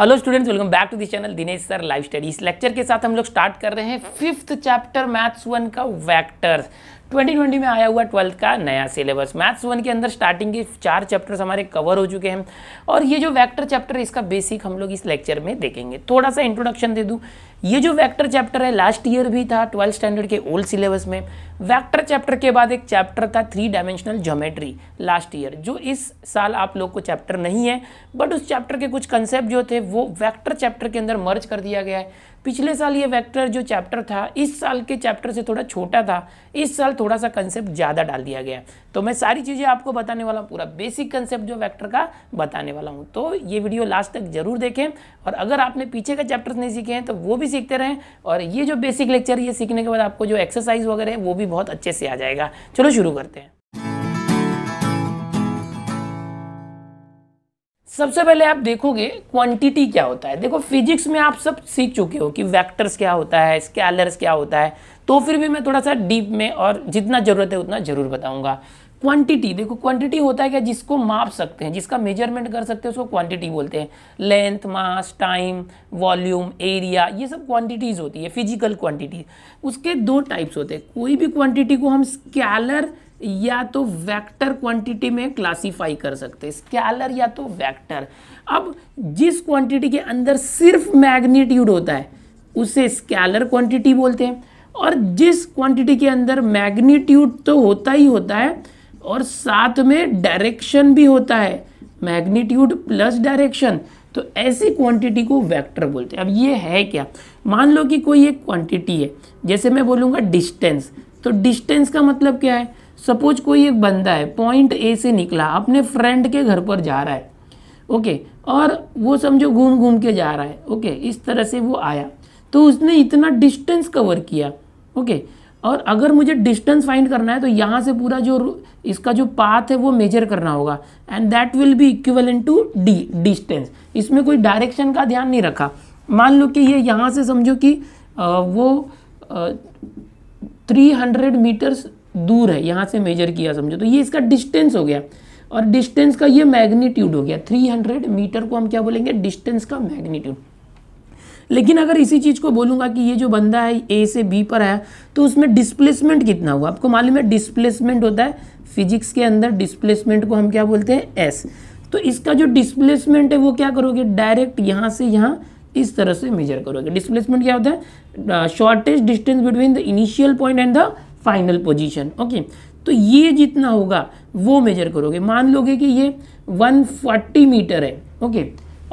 Hello students welcome back to this channel Dinesh sir live study इस lecture के साथ हम लोग स्टार्ट कर रहे हैं फिफ्थ चैप्टर मैथ्स वन का वैक्टर्स 2020 में आया हुआ ट्वेल्थ का नया सिलेबस मैथ्स वन के अंदर स्टार्टिंग के चार चैप्टर्स हमारे कवर हो चुके हैं और ये जो वैक्टर चैप्टर इसका बेसिक हम लोग इस लेक्चर में देखेंगे थोड़ा सा इंट्रोडक्शन दे दूँ ये जो वैक्टर चैप्टर है लास्ट ईयर भी था ट्वेल्थ स्टैंडर्ड के ओल्ड सिलेबस में वैक्टर चैप्टर के बाद एक चैप्टर था three dimensional geometry last year जो इस साल आप लोग को चैप्टर नहीं है बट उस चैप्टर के कुछ कंसेप्ट जो थे वो वैक्टर चैप्टर के अंदर मर्ज कर दिया गया है पिछले साल ये वेक्टर जो चैप्टर था इस साल के चैप्टर से थोड़ा छोटा था इस साल थोड़ा सा कंसेप्ट ज़्यादा डाल दिया गया तो मैं सारी चीज़ें आपको बताने वाला हूँ पूरा बेसिक कंसेप्ट जो वैक्टर का बताने वाला हूँ तो ये वीडियो लास्ट तक जरूर देखें और अगर आपने पीछे का चैप्टर नहीं सीखे हैं तो वो भी सीखते रहें और ये जो बेसिक लेक्चर ये सीखने के बाद आपको जो एक्सरसाइज वगैरह है वो भी बहुत अच्छे से आ जाएगा चलो शुरू करते हैं सबसे पहले आप देखोगे क्वांटिटी क्या होता है देखो फिजिक्स में आप सब सीख चुके हो कि वेक्टर्स क्या होता है स्केलर्स क्या होता है तो फिर भी मैं थोड़ा सा डीप में और जितना ज़रूरत है उतना ज़रूर बताऊंगा क्वांटिटी देखो क्वांटिटी होता है क्या जिसको माप सकते हैं जिसका मेजरमेंट कर सकते हैं उसको क्वांटिटी बोलते हैं length mass time volume area ये सब क्वांटिटीज़ होती है फिजिकल क्वांटिटी उसके दो टाइप्स होते हैं कोई भी क्वांटिटी को हम स्केलर या तो वेक्टर क्वांटिटी में क्लासिफाई कर सकते स्केलर या तो वेक्टर अब जिस क्वांटिटी के अंदर सिर्फ मैग्नीट्यूड होता है उसे स्केलर क्वांटिटी बोलते हैं और जिस क्वांटिटी के अंदर मैग्नीट्यूड तो होता ही होता है और साथ में डायरेक्शन भी होता है मैग्नीट्यूड प्लस डायरेक्शन तो ऐसी क्वांटिटी को वेक्टर बोलते हैं अब ये है क्या मान लो कि कोई एक क्वांटिटी है जैसे मैं बोलूँगा डिस्टेंस तो डिस्टेंस का मतलब क्या है सपोज कोई एक बंदा है पॉइंट ए से निकला अपने फ्रेंड के घर पर जा रहा है ओके और वो समझो घूम घूम के जा रहा है ओके इस तरह से वो आया तो उसने इतना डिस्टेंस कवर किया ओके और अगर मुझे डिस्टेंस फाइंड करना है तो यहाँ से पूरा जो इसका जो पाथ है वो मेजर करना होगा and that will be equal to d distance इसमें कोई डायरेक्शन का ध्यान नहीं रखा मान लो कि ये यहाँ से समझो कि वो थ्री हंड्रेड मीटर्स दूर है यहाँ से मेजर किया समझो तो ये इसका डिस्टेंस हो गया और डिस्टेंस का ये मैग्नीट्यूड हो गया 300 मीटर को हम क्या बोलेंगे डिस्टेंस का मैग्नीट्यूड लेकिन अगर इसी चीज़ को बोलूँगा कि ये जो बंदा है ए से बी पर आया तो उसमें डिस्प्लेसमेंट कितना हुआ आपको मालूम है डिस्प्लेसमेंट होता है फिजिक्स के अंदर डिस्प्लेसमेंट को हम क्या बोलते हैं एस तो इसका जो डिस्प्लेसमेंट है वो क्या करोगे डायरेक्ट यहाँ से यहाँ इस तरह से मेजर करोगे डिस्प्लेसमेंट क्या होता है shortest distance between the initial point and the final position okay तो ये जितना होगा वो मेजर करोगे मान लोगे कि ये 140 मीटर है ओके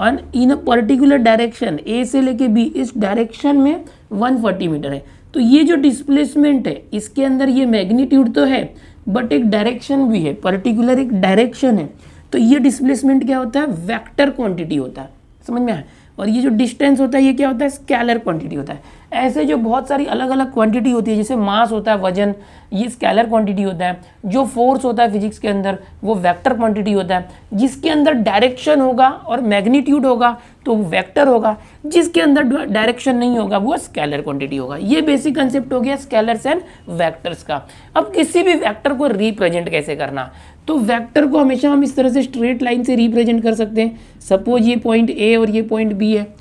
और इन अ पर्टिकुलर डायरेक्शन ए से लेके बी इस डायरेक्शन में 140 मीटर है तो ये जो डिस्प्लेसमेंट है इसके अंदर ये मैग्नीट्यूड तो है बट एक डायरेक्शन भी है पर्टिकुलर एक डायरेक्शन है तो ये डिस्प्लेसमेंट क्या होता है वैक्टर क्वान्टिटी होता है समझ में आया और ये जो डिस्टेंस होता है ये क्या होता है स्केलर क्वांटिटी होता है ऐसे जो बहुत सारी अलग अलग क्वांटिटी होती है जैसे मास होता है वजन ये स्केलर क्वांटिटी होता है जो फोर्स होता है फिजिक्स के अंदर वो वेक्टर क्वांटिटी होता है जिसके अंदर डायरेक्शन होगा और मैग्नीट्यूड होगा तो वो वैक्टर होगा जिसके अंदर डायरेक्शन नहीं होगा वो स्केलर क्वांटिटी होगा ये बेसिक कंसेप्ट हो गया स्केलर्स एंड वैक्टर्स का अब किसी भी वैक्टर को रिप्रेजेंट कैसे करना तो वैक्टर को हमेशा हम इस तरह से स्ट्रेट लाइन से रिप्रेजेंट कर सकते हैं सपोज ये पॉइंट ए और ये पॉइंट बी है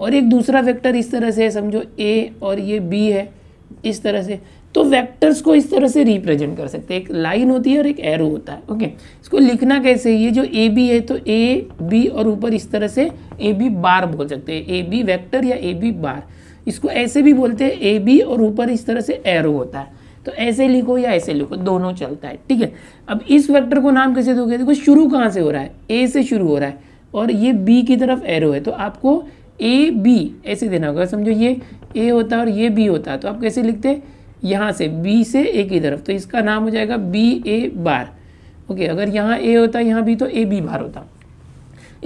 और एक दूसरा वेक्टर इस तरह से है समझो ए और ये बी है इस तरह से तो वेक्टर्स को इस तरह से रिप्रेजेंट कर सकते हैं एक लाइन होती है और एक एरो होता है ओके इसको लिखना कैसे ये जो ए बी है तो ए बी और ऊपर इस तरह से ए बी बार बोल सकते हैं ए बी वैक्टर या ए बी बार इसको ऐसे भी बोलते हैं ए बी और ऊपर इस तरह से एरो होता है तो ऐसे लिखो या ऐसे लिखो दोनों चलता है ठीक है अब इस वेक्टर को नाम कैसे दोगे देखो शुरू कहाँ से हो रहा है ए से शुरू हो रहा है और ये बी की तरफ एरो है तो आपको ए बी ऐसे देना होगा समझो ये ए होता है और ये बी होता है तो आप कैसे लिखते यहाँ से बी से ए की तरफ तो इसका नाम हो जाएगा बी ए बार ओके अगर यहाँ ए होता यहाँ भी तो ए बी बार होता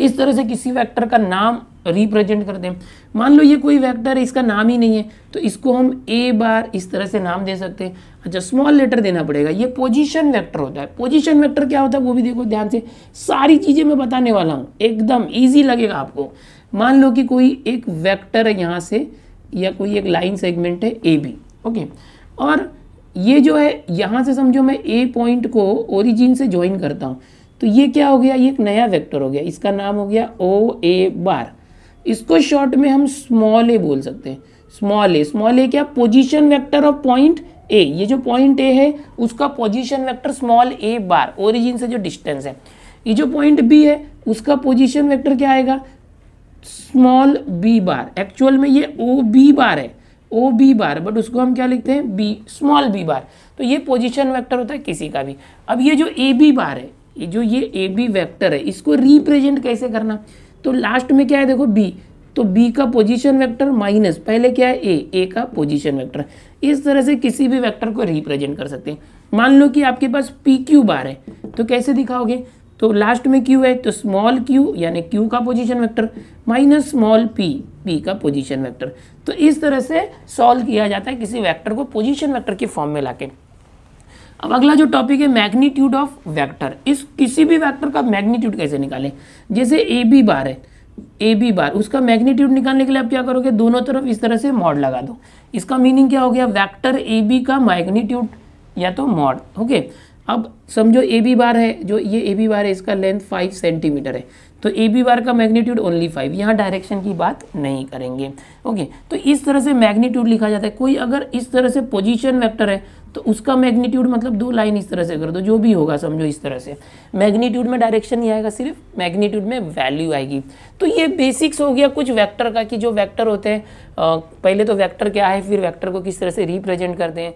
इस तरह से किसी वैक्टर का नाम रिप्रेजेंट करते हैं मान लो ये कोई वेक्टर है इसका नाम ही नहीं है तो इसको हम ए बार इस तरह से नाम दे सकते हैं अच्छा स्मॉल लेटर देना पड़ेगा ये पोजीशन वेक्टर होता है पोजीशन वेक्टर क्या होता है वो भी देखो ध्यान से सारी चीज़ें मैं बताने वाला हूँ एकदम ईजी लगेगा आपको मान लो कि कोई एक वेक्टर है यहाँ से या कोई एक लाइन सेगमेंट है ए बी ओके और ये जो है यहाँ से समझो मैं ए पॉइंट को ओरिजिन से ज्वाइन करता हूँ तो ये क्या हो गया ये एक नया वेक्टर हो गया इसका नाम हो गया ओ ए बार इसको शॉर्ट में हम स्मॉल ए बोल सकते हैं स्मॉल ए स्मॉल ए क्या पोजिशन वैक्टर ऑफ पॉइंट ए ये जो पॉइंट ए है उसका position vector small a bar origin से जो डिस्टेंस है ये जो पॉइंट बी है उसका पोजिशन वैक्टर क्या आएगा स्मॉल बी बार एक्चुअल में ये ओ बी बार है ओ बी बार बट उसको हम क्या लिखते हैं बी स्मॉल बी बार तो ये पोजिशन वैक्टर होता है किसी का भी अब ये जो ए बी बार है ये जो ये ए बी वैक्टर है इसको रिप्रेजेंट कैसे करना तो लास्ट में क्या है देखो बी तो बी का पोजिशन वैक्टर माइनस पहले क्या है ए ए का पोजिशन वैक्टर इस तरह से किसी भी वैक्टर को रिप्रेजेंट कर सकते हैं मान लो कि आपके पास पी क्यू बार है तो कैसे दिखाओगे तो लास्ट में क्यू है तो स्मॉल क्यू यानी क्यू का position vector minus small p p का पोजीशन वेक्टर तो इस तरह से सॉल्व किया जाता है किसी वेक्टर को पोजीशन वेक्टर के फॉर्म में लाके अब अगला जो टॉपिक है मैग्नीट्यूड ऑफ वेक्टर इस किसी भी वेक्टर का मैग्नीट्यूड कैसे निकालें जैसे ए बी बार है ए बी बार उसका मैग्नीट्यूड निकालने के लिए आप क्या करोगे दोनों तरफ इस तरह से मॉड लगा दो इसका मीनिंग क्या हो गया वैक्टर ए बी का मैग्नीट्यूड या तो मॉड ओके okay? अब समझो ए बी बार है जो ये ए बी बार है इसका लेंथ फाइव सेंटीमीटर है तो ए बी बार का मैग्नीट्यूड ओनली फाइव यहाँ डायरेक्शन की बात नहीं करेंगे ओके तो इस तरह से मैग्नीट्यूड लिखा जाता है कोई अगर इस तरह से पोजीशन वेक्टर है तो उसका मैग्नीट्यूड मतलब दो लाइन इस तरह से कर दो जो भी होगा समझो इस तरह से मैग्नीट्यूड में डायरेक्शन ही आएगा सिर्फ मैग्नीट्यूड में वैल्यू आएगी तो ये बेसिक्स हो गया कुछ वैक्टर का कि जो वैक्टर होते हैं पहले तो वैक्टर क्या है फिर वैक्टर को किस तरह से रिप्रेजेंट करते हैं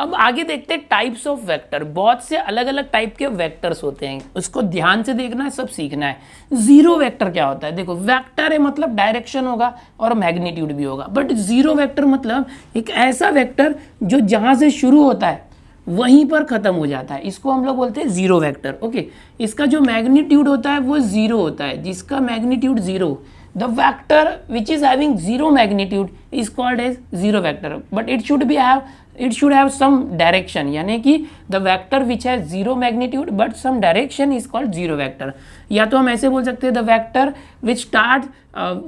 अब आगे देखते हैं टाइप्स ऑफ वेक्टर बहुत से अलग अलग टाइप के वेक्टर्स होते हैं उसको ध्यान से देखना है सब सीखना है जीरो वेक्टर क्या होता है देखो वेक्टर है मतलब डायरेक्शन होगा और मैग्नीट्यूड भी होगा बट जीरो वेक्टर मतलब एक ऐसा वेक्टर जो जहां से शुरू होता है वहीं पर ख़त्म हो जाता है इसको हम लोग बोलते हैं ज़ीरो वैक्टर ओके इसका जो मैग्नीट्यूड होता है वो ज़ीरो होता है जिसका magnitude zero the vector which is having zero magnitude is called as zero vector but it should be have it should have some direction यानी कि the vector which has zero magnitude but some direction is called zero vector या तो हम ऐसे बोल सकते हैं the vector which start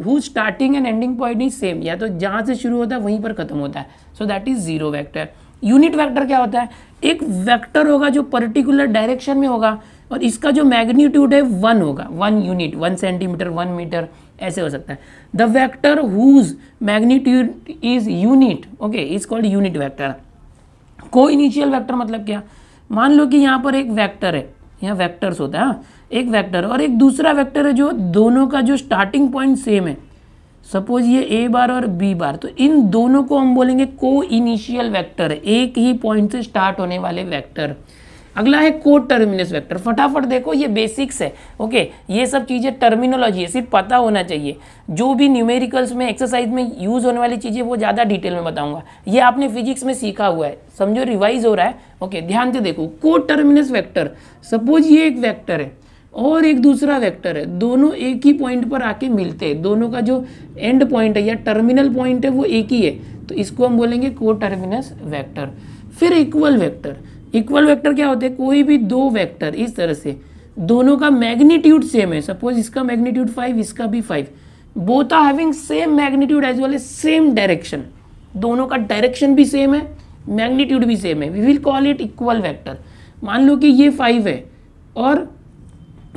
who starting and ending point is same या तो जहाँ से शुरू होता है वहीं पर खत्म होता है so that is zero vector unit vector क्या होता है एक वैक्टर होगा जो पर्टिकुलर डायरेक्शन में होगा और इसका जो मैग्नीट्यूड है वन होगा one unit one centimetre one metre ऐसे हो सकता है the vector whose magnitude is unit okay is called unit vector को इनिशियल वैक्टर मतलब क्या मान लो कि यहाँ पर एक वैक्टर है यहाँ वैक्टर्स होता है हाँ, एक वैक्टर और एक दूसरा वैक्टर है जो दोनों का जो स्टार्टिंग पॉइंट सेम है सपोज ये ए बार और बी बार तो इन दोनों को हम बोलेंगे को इनिशियल वैक्टर एक ही पॉइंट से स्टार्ट होने वाले वैक्टर अगला है को टर्मिनस वैक्टर फटाफट देखो ये बेसिक्स है ओके ये सब चीज़ें टर्मिनोलॉजी है सिर्फ पता होना चाहिए जो भी न्यूमेरिकल्स में एक्सरसाइज में यूज़ होने वाली चीज़ें वो ज़्यादा डिटेल में बताऊंगा ये आपने फिजिक्स में सीखा हुआ है समझो रिवाइज हो रहा है ओके ध्यान से देखो को टर्मिनस वैक्टर सपोज ये एक वैक्टर है और एक दूसरा वेक्टर है दोनों एक ही पॉइंट पर आके मिलते हैं दोनों का जो एंड पॉइंट है या टर्मिनल पॉइंट है वो एक ही है तो इसको हम बोलेंगे को टर्मिनस वैक्टर फिर इक्वल वेक्टर इक्वल वेक्टर क्या होते हैं कोई भी दो वेक्टर इस तरह से दोनों का मैग्नीट्यूड सेम है सपोज इसका मैग्नीट्यूड फाइव इसका भी five both are having same magnitude as well as same direction दोनों का डायरेक्शन भी सेम है मैग्नीट्यूड भी सेम है we will call it equal vector मान लो कि ये फाइव है और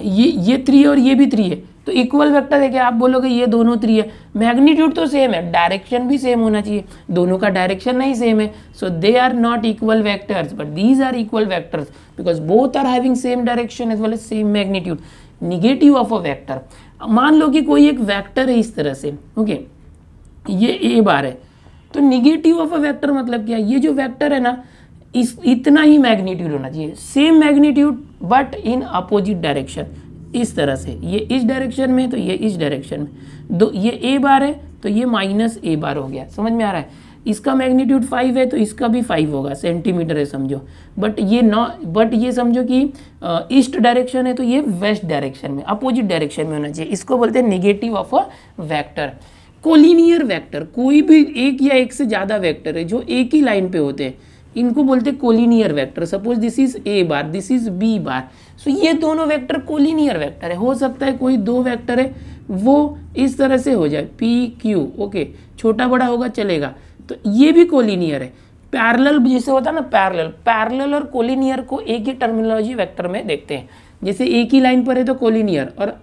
ये ये थ्री और ये भी थ्री है तो इक्वल वेक्टर देखिए आप बोलोगे ये दोनों थ्री है मैग्नीट्यूड तो सेम है डायरेक्शन भी सेम होना चाहिए दोनों का डायरेक्शन नहीं सेम है so they are not equal vectors but these are equal vectors because both are having same direction as well as same magnitude negative of a vector मान लो कि कोई एक वैक्टर है इस तरह से ओके okay? ये ए बार है तो निगेटिव ऑफ अ वैक्टर मतलब क्या ये जो वैक्टर है ना इस इतना ही मैग्नीट्यूड होना चाहिए same magnitude but in opposite direction इस तरह से ये इस डायरेक्शन में तो ये इस डायरेक्शन में दो ये ए बार है तो ये माइनस ए बार हो गया समझ में आ रहा है इसका मैग्नीट्यूड फाइव है तो इसका भी फाइव होगा सेंटीमीटर है समझो बट ये नॉ बट ये समझो कि ईस्ट डायरेक्शन है तो ये वेस्ट डायरेक्शन में अपोजिट डायरेक्शन में होना चाहिए इसको बोलते हैं negative of a vector collinear vector कोई भी एक या एक से ज़्यादा वैक्टर है जो एक ही लाइन पे होते हैं इनको बोलते हैं collinear vector suppose this is a bar this is b bar so ये दोनों वेक्टर कोलिनियर वेक्टर है हो सकता है कोई दो वेक्टर है वो इस तरह से हो जाए पी क्यू ओके छोटा बड़ा होगा चलेगा तो ये भी कोलिनियर है पैरल जैसे होता है ना पैरल पैरल और कोलिनियर को एक ही टर्मिनोलॉजी वेक्टर में देखते हैं जैसे एक ही लाइन पर है तो कोलिनियर और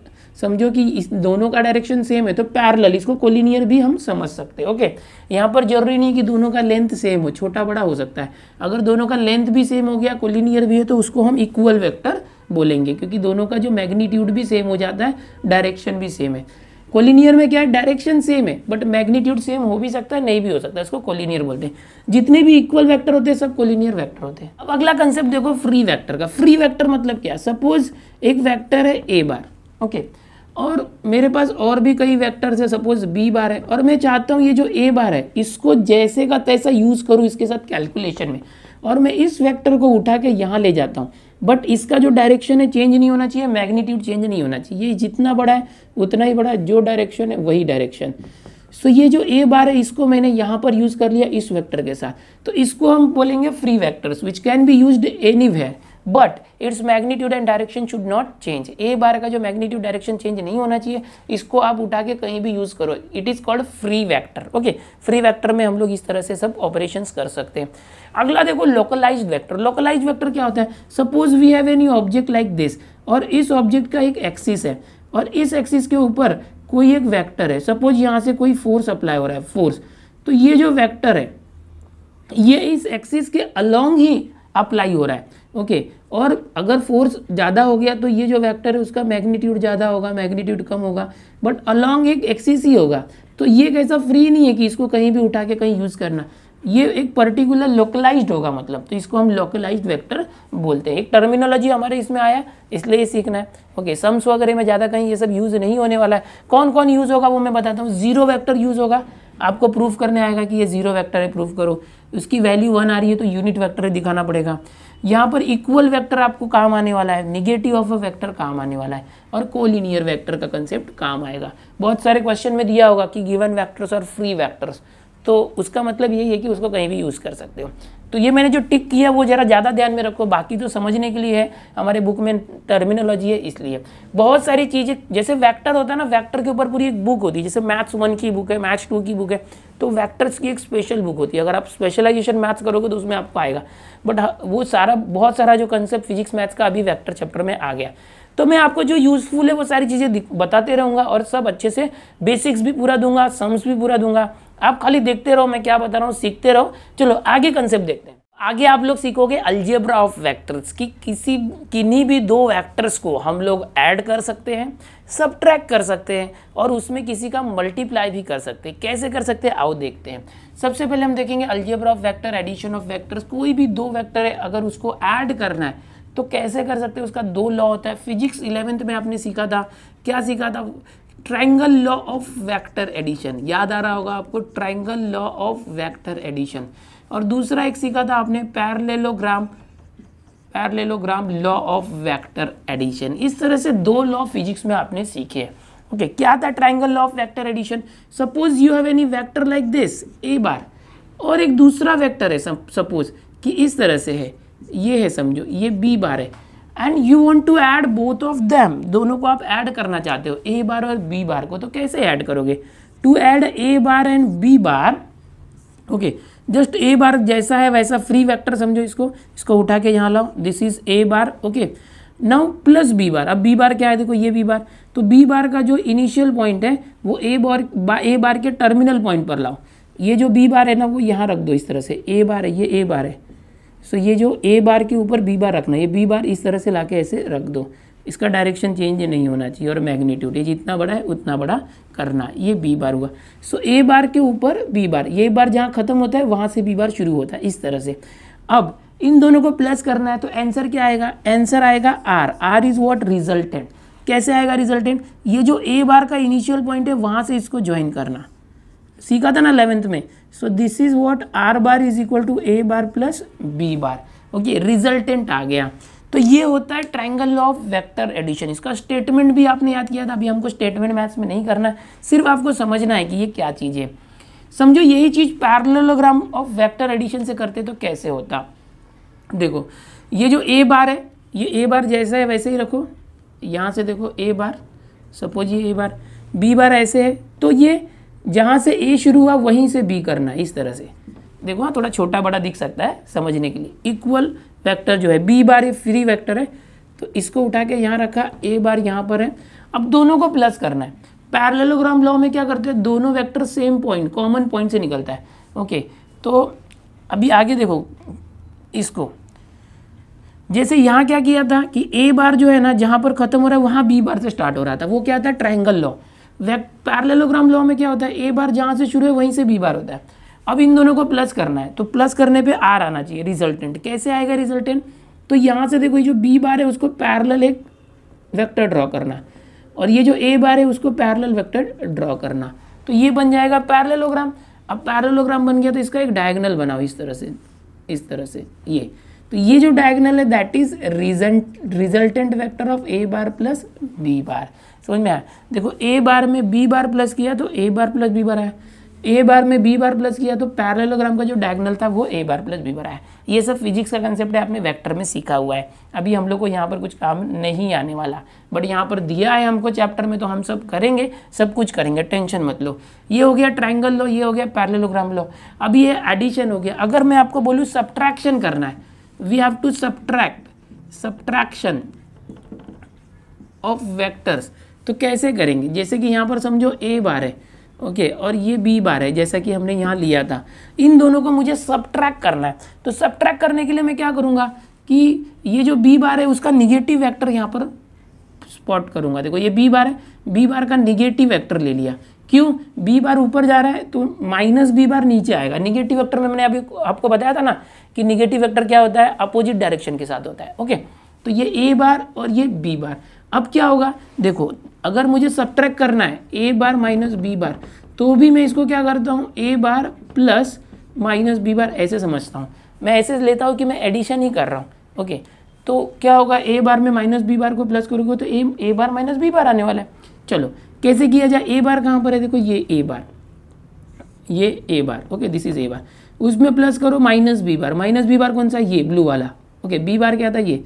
समझो कि इस दोनों का डायरेक्शन सेम है तो पैरल इसको कोलिनियर भी हम समझ सकते हैं ओके यहाँ पर जरूरी नहीं कि दोनों का लेंथ सेम हो छोटा बड़ा हो सकता है अगर दोनों का लेंथ भी सेम हो गया कोलिनियर भी है तो उसको हम इक्वल वेक्टर बोलेंगे क्योंकि दोनों का जो मैग्नीट्यूड भी सेम हो जाता है डायरेक्शन भी सेम है कोलिनियर में क्या है डायरेक्शन सेम है बट मैग्नीट्यूड सेम हो भी सकता है नहीं भी हो सकता है इसको कोलिनियर बोलते हैं जितने भी इक्वल वेक्टर होते हैं सब कोलिनियर वेक्टर होते हैं अब अगला कंसेप्ट देखो फ्री वेक्टर का फ्री वेक्टर मतलब क्या सपोज एक वेक्टर है ए बार ओके और मेरे पास और भी कई वैक्टर्स है सपोज बी बार है और मैं चाहता हूँ ये जो ए बार है इसको जैसे का तैसा यूज़ करूँ इसके साथ कैलकुलेशन में और मैं इस वैक्टर को उठा के यहाँ ले जाता हूँ बट इसका जो डायरेक्शन है चेंज नहीं होना चाहिए मैग्नीट्यूड चेंज नहीं होना चाहिए ये जितना बड़ा है उतना ही बड़ा है जो डायरेक्शन है वही डायरेक्शन सो so, ये जो ए बार है इसको मैंने यहाँ पर यूज़ कर लिया इस वेक्टर के साथ तो इसको हम बोलेंगे free vectors which can be use anywhere but its magnitude and direction should not change A bar का जो मैग्नीट्यूड डायरेक्शन चेंज नहीं होना चाहिए इसको आप उठा के कहीं भी यूज़ करो it is called free vector okay free vector में हम लोग इस तरह से सब ऑपरेशन कर सकते हैं अगला देखो लोकलाइज वैक्टर लोकलाइज वैक्टर क्या होता है suppose we have any object like this और इस ऑब्जेक्ट का एक एक्सिस है और इस एक्सिस के ऊपर कोई एक वैक्टर है सपोज यहाँ से कोई फोर्स अप्लाई हो रहा है फोर्स तो ये जो वैक्टर है ये इस एक्सिस के अलोंग ही अप्लाई हो रहा है ओके okay, और अगर फोर्स ज़्यादा हो गया तो ये जो वेक्टर है उसका मैग्नीट्यूड ज़्यादा होगा मैग्नीट्यूड कम होगा बट अलॉन्ग एक एक्सिस ही होगा तो ये कैसा फ्री नहीं है कि इसको कहीं भी उठा के कहीं यूज़ करना ये एक पर्टिकुलर लोकलाइज्ड होगा मतलब तो इसको हम लोकलाइज्ड वेक्टर बोलते हैं एक टर्मिनोलॉजी हमारे इसमें आया इसलिए सीखना है ओके सम्स वगैरह में ज़्यादा कहीं ये सब यूज़ नहीं होने वाला है कौन कौन यूज़ होगा वो मैं बताता हूँ जीरो वैक्टर यूज़ होगा आपको प्रूफ करने आएगा कि ये जीरो वैक्टर है प्रूफ करो उसकी वैल्यू वन आ रही है तो यूनिट वैक्टर दिखाना पड़ेगा यहाँ पर इक्वल वेक्टर आपको काम आने वाला है निगेटिव ऑफ अ वेक्टर काम आने वाला है और कोलिनियर वेक्टर का कंसेप्ट काम आएगा बहुत सारे क्वेश्चन में दिया होगा कि गिवन वैक्टर्स और फ्री वैक्टर्स तो उसका मतलब यही है कि उसको कहीं भी यूज़ कर सकते हो तो ये मैंने जो टिक किया वो ज़रा ज़्यादा ध्यान में रखो बाकी तो समझने के लिए है हमारे बुक में टर्मिनोलॉजी है इसलिए बहुत सारी चीज़ें जैसे वैक्टर होता है ना वैक्टर के ऊपर पूरी एक बुक होती है जैसे मैथ्स वन की बुक है मैथ्स टू की बुक है तो वैक्टर्स की एक स्पेशल बुक होती है अगर आप स्पेशलाइजेशन मैथ्स करोगे तो उसमें आपको आएगा बट हाँ, वो सारा बहुत सारा जो कंसेप्ट फिजिक्स मैथ्स का अभी वैक्टर चैप्टर में आ गया तो मैं आपको जो यूज़फुल है वो सारी चीज़ें बताते रहूँगा और सब अच्छे से बेसिक्स भी पूरा दूंगा सम्स भी पूरा दूंगा आप खाली देखते रहो मैं क्या बता रहा हूँ सीखते रहो चलो आगे कंसेप्ट देखते हैं आगे आप लोग सीखोगे अल्जेब्रा ऑफ वैक्टर्स की किसी किन्हीं भी दो वैक्टर्स को हम लोग ऐड कर सकते हैं सब कर सकते हैं और उसमें किसी का मल्टीप्लाई भी कर सकते हैं कैसे कर सकते हैं आओ देखते हैं सबसे पहले हम देखेंगे algebra of vector addition of vectors कोई भी दो वैक्टर है अगर उसको ऐड करना है तो कैसे कर सकते हैं उसका दो लॉ होता है फिजिक्स इलेवेंथ में आपने सीखा था क्या सीखा था triangle law of vector addition याद आ रहा होगा आपको triangle law of vector addition और दूसरा एक सीखा था आपने parallelogram parallelogram law of vector addition इस तरह से दो लॉ फिजिक्स में आपने सीखे हैं ओके okay, क्या था triangle law of vector addition suppose you have any vector like this a bar और एक दूसरा वेक्टर है सपोज कि इस तरह से है ये है समझो ये बी बार है and you want to add both of them दोनों को आप ऐड करना चाहते हो ए बार और बी बार को तो कैसे ऐड करोगे to add a bar and B bar okay just a bar जैसा है वैसा फ्री वैक्टर समझो इसको इसको उठा के यहाँ लाओ this is a bar okay now plus B bar अब बी बार क्या है देखो ये बी बार तो बी बार का जो इनिशियल पॉइंट है वो ए बार ए बार के टर्मिनल पॉइंट पर लाओ ये जो बी बार है ना वो यहाँ रख दो इस तरह से ए बार है ये ए बार है सो ये जो ए बार के ऊपर बी बार रखना ये बी बार इस तरह से ला के ऐसे रख दो इसका डायरेक्शन चेंज नहीं होना चाहिए और मैग्नीट्यूड ये जितना बड़ा है उतना बड़ा करना ये बी बार हुआ सो ए बार के ऊपर बी बार ये बार जहाँ ख़त्म होता है वहाँ से बी बार शुरू होता है इस तरह से अब इन दोनों को प्लस करना है तो आंसर क्या आएगा आंसर आएगा r r is what resultant कैसे आएगा रिजल्टेंट ये जो ए बार का इनिशियल पॉइंट है वहाँ से इसको ज्वाइन करना सीखा था ना इलेवेंथ में so this is what r bar is equal to A bar plus B bar okay resultant आ गया तो ये होता है ट्राइंगल ऑफ वेक्टर एडिशन इसका स्टेटमेंट भी आपने याद किया था अभी हमको स्टेटमेंट मैथ्स में नहीं करना सिर्फ आपको समझना है कि ये क्या चीज़ है समझो यही चीज़ पैरलोग्राम ऑफ वैक्टर एडिशन से करते तो कैसे होता देखो ये जो ए बार है ये ए बार जैसा है वैसे ही रखो यहाँ से देखो ए बार सपोज ये ए बार बी बार ऐसे है तो ये जहाँ से ए शुरू हुआ वहीं से बी करना है इस तरह से देखो हाँ थोड़ा छोटा बड़ा दिख सकता है समझने के लिए इक्वल वेक्टर जो है बी बार ये फ्री वेक्टर है तो इसको उठा के यहाँ रखा ए बार यहाँ पर है अब दोनों को प्लस करना है पैरेललोग्राम लॉ में क्या करते हैं दोनों vector same point common point से निकलता है ओके तो अभी आगे देखो इसको जैसे यहाँ क्या किया था कि ए बार जो है ना जहाँ पर ख़त्म हो रहा है वहाँ बी बार से स्टार्ट हो रहा था वो क्या था ट्राइंगल लॉ पैरलेलोग्राम लॉ में क्या होता है ए बार जहाँ से शुरू है वहीं से बी बार होता है अब इन दोनों को प्लस करना है तो प्लस करने पे आर आना चाहिए रिजल्टेंट कैसे आएगा रिजल्टेंट तो यहाँ से देखो ये जो बी बार है उसको पैरल एक वेक्टर ड्रॉ करना और ये जो ए बार है उसको पैरल वेक्टर ड्रॉ करना तो ये बन जाएगा पैरलेलोग्राम अब पैरलोग्राम बन गया तो इसका एक डायगनल बनाओ इस तरह से इस तरह से ये तो ये जो डायगनल है that is result resultant vector of a bar plus B bar समझ में आया देखो ए बार में बी बार प्लस किया तो ए बार प्लस बी बार आया ए बार में बी बार प्लस किया तो पैरेललोग्राम का जो डायगनल था वो ए बार प्लस बी बार आया ये सब फिजिक्स का कंसेप्ट है आपने वेक्टर में सीखा हुआ है अभी हम लोग को यहाँ पर कुछ काम नहीं आने वाला बट यहाँ पर दिया है हमको चैप्टर में तो हम सब करेंगे सब कुछ करेंगे टेंशन मत लो ये हो गया ट्राइंगल लो ये हो गया पैरेललोग्राम लो अभी ये एडिशन हो गया अगर मैं आपको बोलूँ सब्ट्रैक्शन करना है we have to subtract subtraction of vectors तो कैसे करेंगे जैसे कि यहाँ पर समझो ए बार है ओके okay, और ये बी बार है जैसा कि हमने यहाँ लिया था इन दोनों को मुझे सब ट्रैक करना है तो सब ट्रैक करने के लिए मैं क्या करूँगा कि ये जो बी बार है उसका निगेटिव वैक्टर यहाँ पर स्पॉट करूँगा देखो ये बी बार है बी बार का निगेटिव वैक्टर ले लिया क्यों बी बार ऊपर जा रहा है तो माइनस बी बार नीचे आएगा निगेटिव वेक्टर में मैंने अभी आपको बताया था ना कि निगेटिव वेक्टर क्या होता है अपोजिट डायरेक्शन के साथ होता है ओके okay? तो ये ए बार और ये बी बार अब क्या होगा देखो अगर मुझे सब करना है A bar minus B bar तो भी मैं इसको क्या करता हूँ a bar plus minus B bar ऐसे समझता हूँ मैं ऐसे लेता हूँ कि मैं एडिशन ही कर रहा हूँ ओके तो क्या होगा ए बार में माइनस बी बार को प्लस करूँगा तो ए ए बार माइनस बी बार आने वाला है चलो कैसे किया जाए ए बार कहाँ पर है देखो ये ए बार ये ए bar okay this is a bar उसमें प्लस करो minus B bar minus B bar कौन सा ये ब्लू वाला ओके बी बार क्या था ये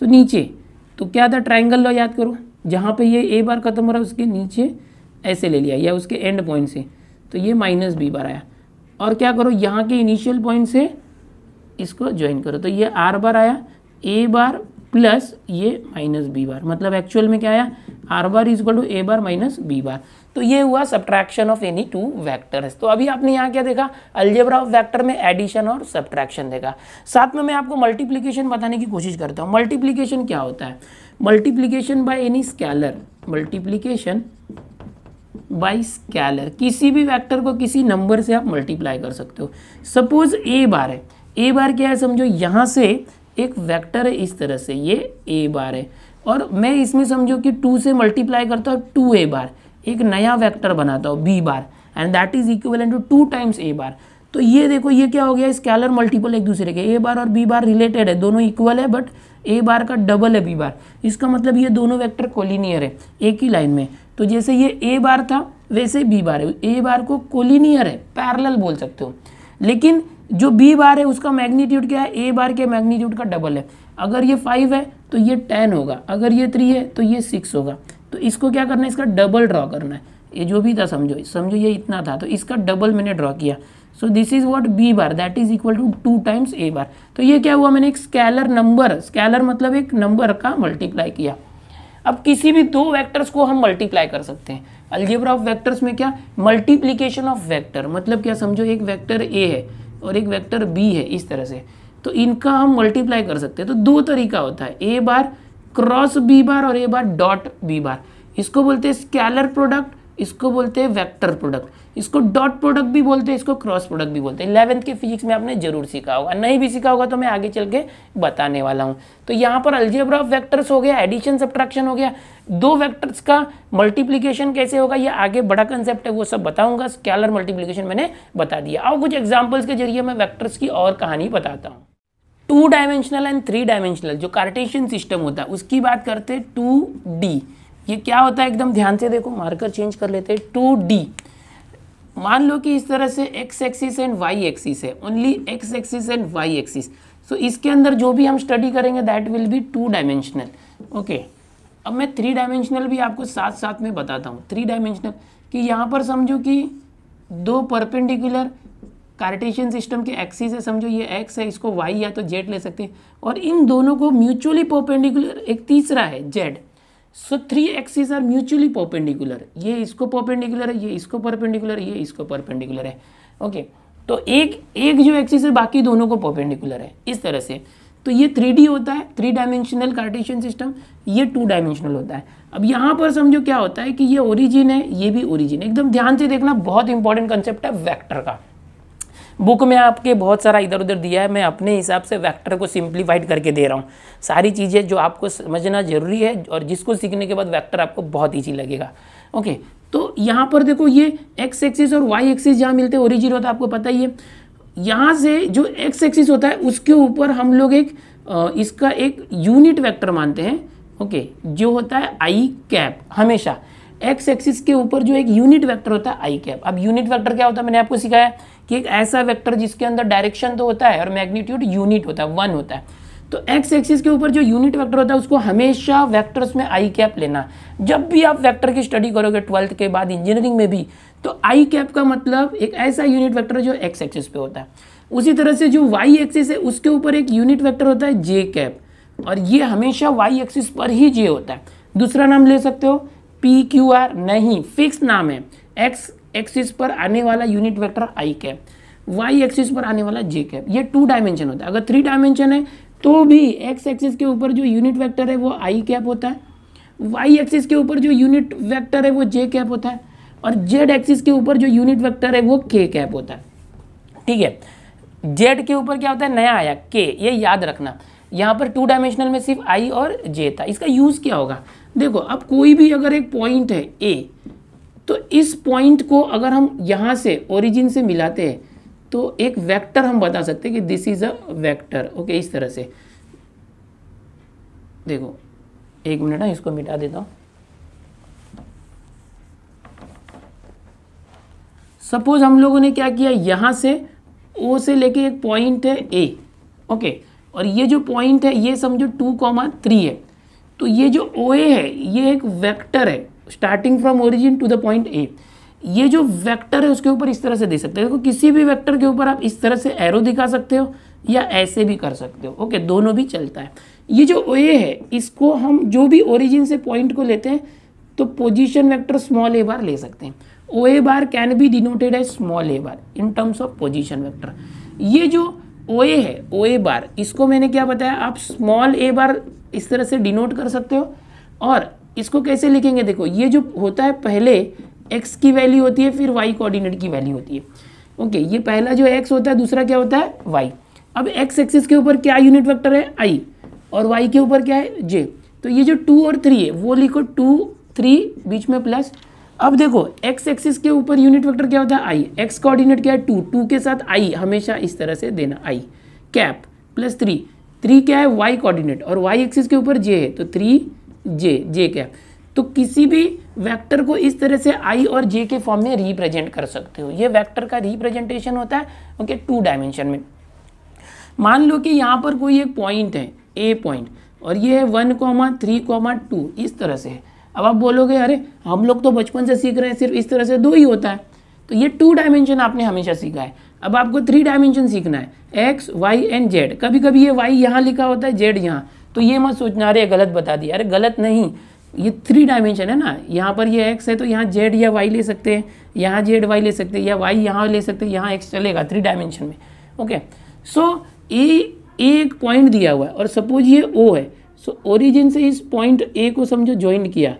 तो नीचे तो क्या था ट्राइंगल लॉ याद करो जहाँ पे ये ए बार खत्म हो रहा है उसके नीचे ऐसे ले लिया या उसके एंड पॉइंट से तो ये माइनस बी बार आया और क्या करो यहाँ के इनिशियल पॉइंट से इसको ज्वाइन करो तो ये आर बार आया ए बार प्लस ये माइनस बी बार मतलब एक्चुअल में क्या आया r bar is equal to A bar minus B bar तो ये हुआ subtraction of any two vectors तो अभी आपने यहाँ क्या देखा अल्जेब्रा ऑफ वैक्टर में एडिशन और सब्ट्रैक्शन देखा साथ में मैं आपको मल्टीप्लीकेशन बताने की कोशिश करता हूँ मल्टीप्लीकेशन क्या होता है multiplication by any scalar multiplication by scalar किसी भी वैक्टर को किसी नंबर से आप मल्टीप्लाई कर सकते हो सपोज ए बार है ए बार क्या है समझो यहाँ से एक वैक्टर है इस तरह से ये ए बार है और मैं इसमें समझो कि टू से मल्टीप्लाई करता हूँ टू ए बार एक नया वेक्टर बनाता हूँ b bar and that is equal to two times A bar तो ये देखो ये क्या हो गया स्केलर मल्टीपल एक दूसरे के ए बार और बी बार रिलेटेड है दोनों इक्वल है बट ए बार का डबल है बी बार इसका मतलब ये दोनों वैक्टर कोलिनियर है एक ही लाइन में तो जैसे ये ए बार था वैसे बी बार है ए बार को कोलिनियर है पैरल बोल सकते हो लेकिन जो बी बार है उसका मैग्नीट्यूड क्या है ए बार के मैग्नीट्यूड का डबल है अगर ये फाइव है तो ये टेन होगा अगर ये थ्री है तो ये सिक्स होगा तो इसको क्या करना है इसका डबल ड्रॉ करना है ये जो भी था समझो समझो ये इतना था तो इसका डबल मैंने ड्रॉ किया so this is what b bar that is equal to two times A bar तो ये क्या हुआ मैंने एक स्कैलर नंबर स्कैलर मतलब एक नंबर का मल्टीप्लाई किया अब किसी भी दो वैक्टर्स को हम मल्टीप्लाई कर सकते हैं अल्जेब्रा ऑफ वैक्टर्स में क्या मल्टीप्लीकेशन ऑफ वैक्टर मतलब क्या समझो एक वैक्टर ए है और एक वैक्टर बी है इस तरह से तो इनका हम मल्टीप्लाई कर सकते हैं तो दो तरीका होता है A bar cross B bar और ए बार डॉट बी बार इसको बोलते हैं स्कैलर प्रोडक्ट इसको बोलते हैं वेक्टर प्रोडक्ट इसको डॉट प्रोडक्ट भी बोलते हैं इसको क्रॉस प्रोडक्ट भी बोलते हैं इलेवंथ के फिजिक्स में आपने जरूर सीखा होगा नहीं भी सीखा होगा तो मैं आगे चल के बताने वाला हूँ तो यहाँ पर अल्जेब्रा ऑफ वैक्टर्स हो गया एडिशन सब्ट्रैक्शन हो गया दो वैक्टर्स का मल्टीप्लीकेशन कैसे होगा ये आगे बड़ा कंसेप्ट है वो सब बताऊँगा स्कैलर मल्टीप्लीकेशन मैंने बता दिया और कुछ एग्जाम्पल्स के जरिए मैं वैक्टर्स की और कहानी बताता हूँ two dimensional and three dimensional जो कार्टेशियन सिस्टम होता है उसकी बात करते हैं टू डी ये क्या होता है एकदम ध्यान से देखो मार्कर चेंज कर लेते हैं टू डी मान लो कि इस तरह से x axis and y axis है only x axis and y axis so इसके अंदर जो भी हम स्टडी करेंगे that will be two dimensional okay अब मैं थ्री डायमेंशनल भी आपको साथ साथ में बताता हूँ थ्री डायमेंशनल कि यहाँ पर समझो कि दो परपेंडिकुलर कार्टेशियन सिस्टम के एक्सिस है समझो ये एक्स है इसको वाई या तो जेड ले सकते हैं और इन दोनों को म्यूचुअली पोपेंडिकुलर एक तीसरा है z so three axis are mutually perpendicular ये इसको पोपेंडिकुलर है ये इसको परपेंडिकुलर ये इसको परपेंडिकुलर है ओके तो एक एक जो एक्सिस है बाकी दोनों को पोपेंडिकुलर है इस तरह से तो ये थ्री होता है थ्री डायमेंशनल कार्टेशियन सिस्टम ये टू डायमेंशनल होता है अब यहाँ पर समझो क्या होता है कि ये ओरिजिन है ये भी ओरिजिन एकदम ध्यान से देखना बहुत इंपॉर्टेंट कंसेप्ट है वैक्टर का बुक में आपके बहुत सारा इधर उधर दिया है मैं अपने हिसाब से वैक्टर को सिंप्लीफाइड करके दे रहा हूँ सारी चीज़ें जो आपको समझना ज़रूरी है और जिसको सीखने के बाद वैक्टर आपको बहुत ईजी लगेगा ओके तो यहाँ पर देखो ये एक्स एक्सिस और वाई एक्सिस जहाँ मिलते हैं ओरिजिन होता है आपको पता ही है यहाँ से जो एक्स एक्सिस होता है उसके ऊपर हम लोग एक इसका एक यूनिट वेक्टर मानते हैं ओके जो होता है आई कैप हमेशा एक्स एक्सिस के ऊपर जो एक यूनिट वेक्टर होता है आई कैप अब यूनिट वेक्टर क्या होता है मैंने आपको सिखाया कि एक ऐसा वेक्टर जिसके अंदर डायरेक्शन तो होता है और मैग्नीट्यूड यूनिट होता है वन होता है तो एक्स एक्सिस के ऊपर जो यूनिट वेक्टर होता है उसको हमेशा वेक्टर्स में आई कैप लेना जब भी आप वेक्टर की स्टडी करोगे ट्वेल्थ के बाद इंजीनियरिंग में भी तो आई कैप का मतलब एक ऐसा यूनिट वेक्टर जो एक्स एक्सिस पे होता है उसी तरह से जो वाई एक्सिस है उसके ऊपर एक यूनिट वेक्टर होता है जे कैप और ये हमेशा वाई एक्सिस पर ही जे होता है दूसरा नाम ले सकते हो पी क्यू आर नहीं फिक्स नाम है एक्स एक्सिस पर आने वाला unit vector i cap y axis पर आने वाला जे कैप ये टू डायमेंशन होता है अगर थ्री डायमेंशन है तो भी एक्स एक्सिस के ऊपर जो यूनिट वेक्टर है वो आई कैप होता है वाई एक्सिस के ऊपर जो यूनिट वेक्टर है वो जे कैप होता है और जेड एक्सिस के ऊपर जो यूनिट वेक्टर है वो के कैप होता है ठीक है जेड के ऊपर क्या होता है नया आया के ये याद रखना यहाँ पर टू डायमेंशनल में सिर्फ आई और जे था इसका यूज़ क्या होगा देखो अब कोई भी अगर एक पॉइंट है ए तो इस पॉइंट को अगर हम यहाँ से ओरिजिन से मिलाते हैं तो एक वेक्टर हम बता सकते हैं कि this is a vector okay इस तरह से देखो एक मिनट ना हाँ, इसको मिटा देता हूँ सपोज हम लोगों ने क्या किया यहाँ से ओ से लेके एक पॉइंट है ए ओके और ये जो पॉइंट है ये समझो टू कॉमा थ्री है तो ये जो ओ ए है ये एक वेक्टर है starting from origin to the point ए ये जो वेक्टर है उसके ऊपर इस तरह से दे सकते हो देखो किसी भी वेक्टर के ऊपर आप इस तरह से एरो दिखा सकते हो या ऐसे भी कर सकते हो ओके दोनों भी चलता है ये जो ए है इसको हम जो भी ओरिजिन से पॉइंट को लेते हैं तो position vector small a bar ले सकते हैं o a bar can be denoted as small a bar in terms of position vector ये जो ओ ए है ओ ए बार इसको मैंने क्या बताया आप स्मॉल ए बार इस तरह से डिनोट कर सकते हो और इसको कैसे लिखेंगे देखो ये जो होता है पहले एक्स की वैल्यू होती है फिर वाई कोऑर्डिनेट की वैल्यू होती है ओके ये पहला जो एक्स होता है दूसरा क्या होता है वाई अब एक्स एक्सिस के ऊपर क्या यूनिट वेक्टर है आई और वाई के ऊपर क्या है जे तो ये जो टू और थ्री है वो लिखो टू थ्री बीच में प्लस अब देखो एक्स एक्सिस के ऊपर यूनिट वेक्टर क्या होता है आई एक्स कोऑर्डिनेट क्या है टू टू के साथ आई हमेशा इस तरह से देना i cap plus three three क्या है वाई कोऑर्डिनेट और y एक्सिस के ऊपर j है तो थ्री j j कैप तो किसी भी वेक्टर को इस तरह से आई और जे के फॉर्म में रिप्रेजेंट कर सकते हो ये वेक्टर का रिप्रेजेंटेशन होता है ओके टू डायमेंशन में मान लो कि यहाँ पर कोई एक पॉइंट है ए पॉइंट और ये है one comma three comma two इस तरह से है अब आप बोलोगे अरे हम लोग तो बचपन से सीख रहे हैं सिर्फ इस तरह से दो ही होता है तो ये टू डायमेंशन आपने हमेशा सीखा है अब आपको थ्री डायमेंशन सीखना है एक्स वाई एंड जेड कभी कभी ये वाई यहाँ लिखा होता है जेड यहाँ तो ये मत सोचना अरे गलत बता दिया अरे गलत नहीं ये थ्री डायमेंशन है ना यहाँ पर ये एक्स है तो यहाँ जेड या वाई ले सकते हैं यहाँ जेड वाई ले सकते हैं या वाई यहाँ ले सकते हैं यहाँ एक्स चलेगा थ्री डायमेंशन में ओके सो ए एक पॉइंट दिया हुआ है और सपोज ये ओ है सो so, ओरिजिन से इस पॉइंट ए को समझो ज्वाइन किया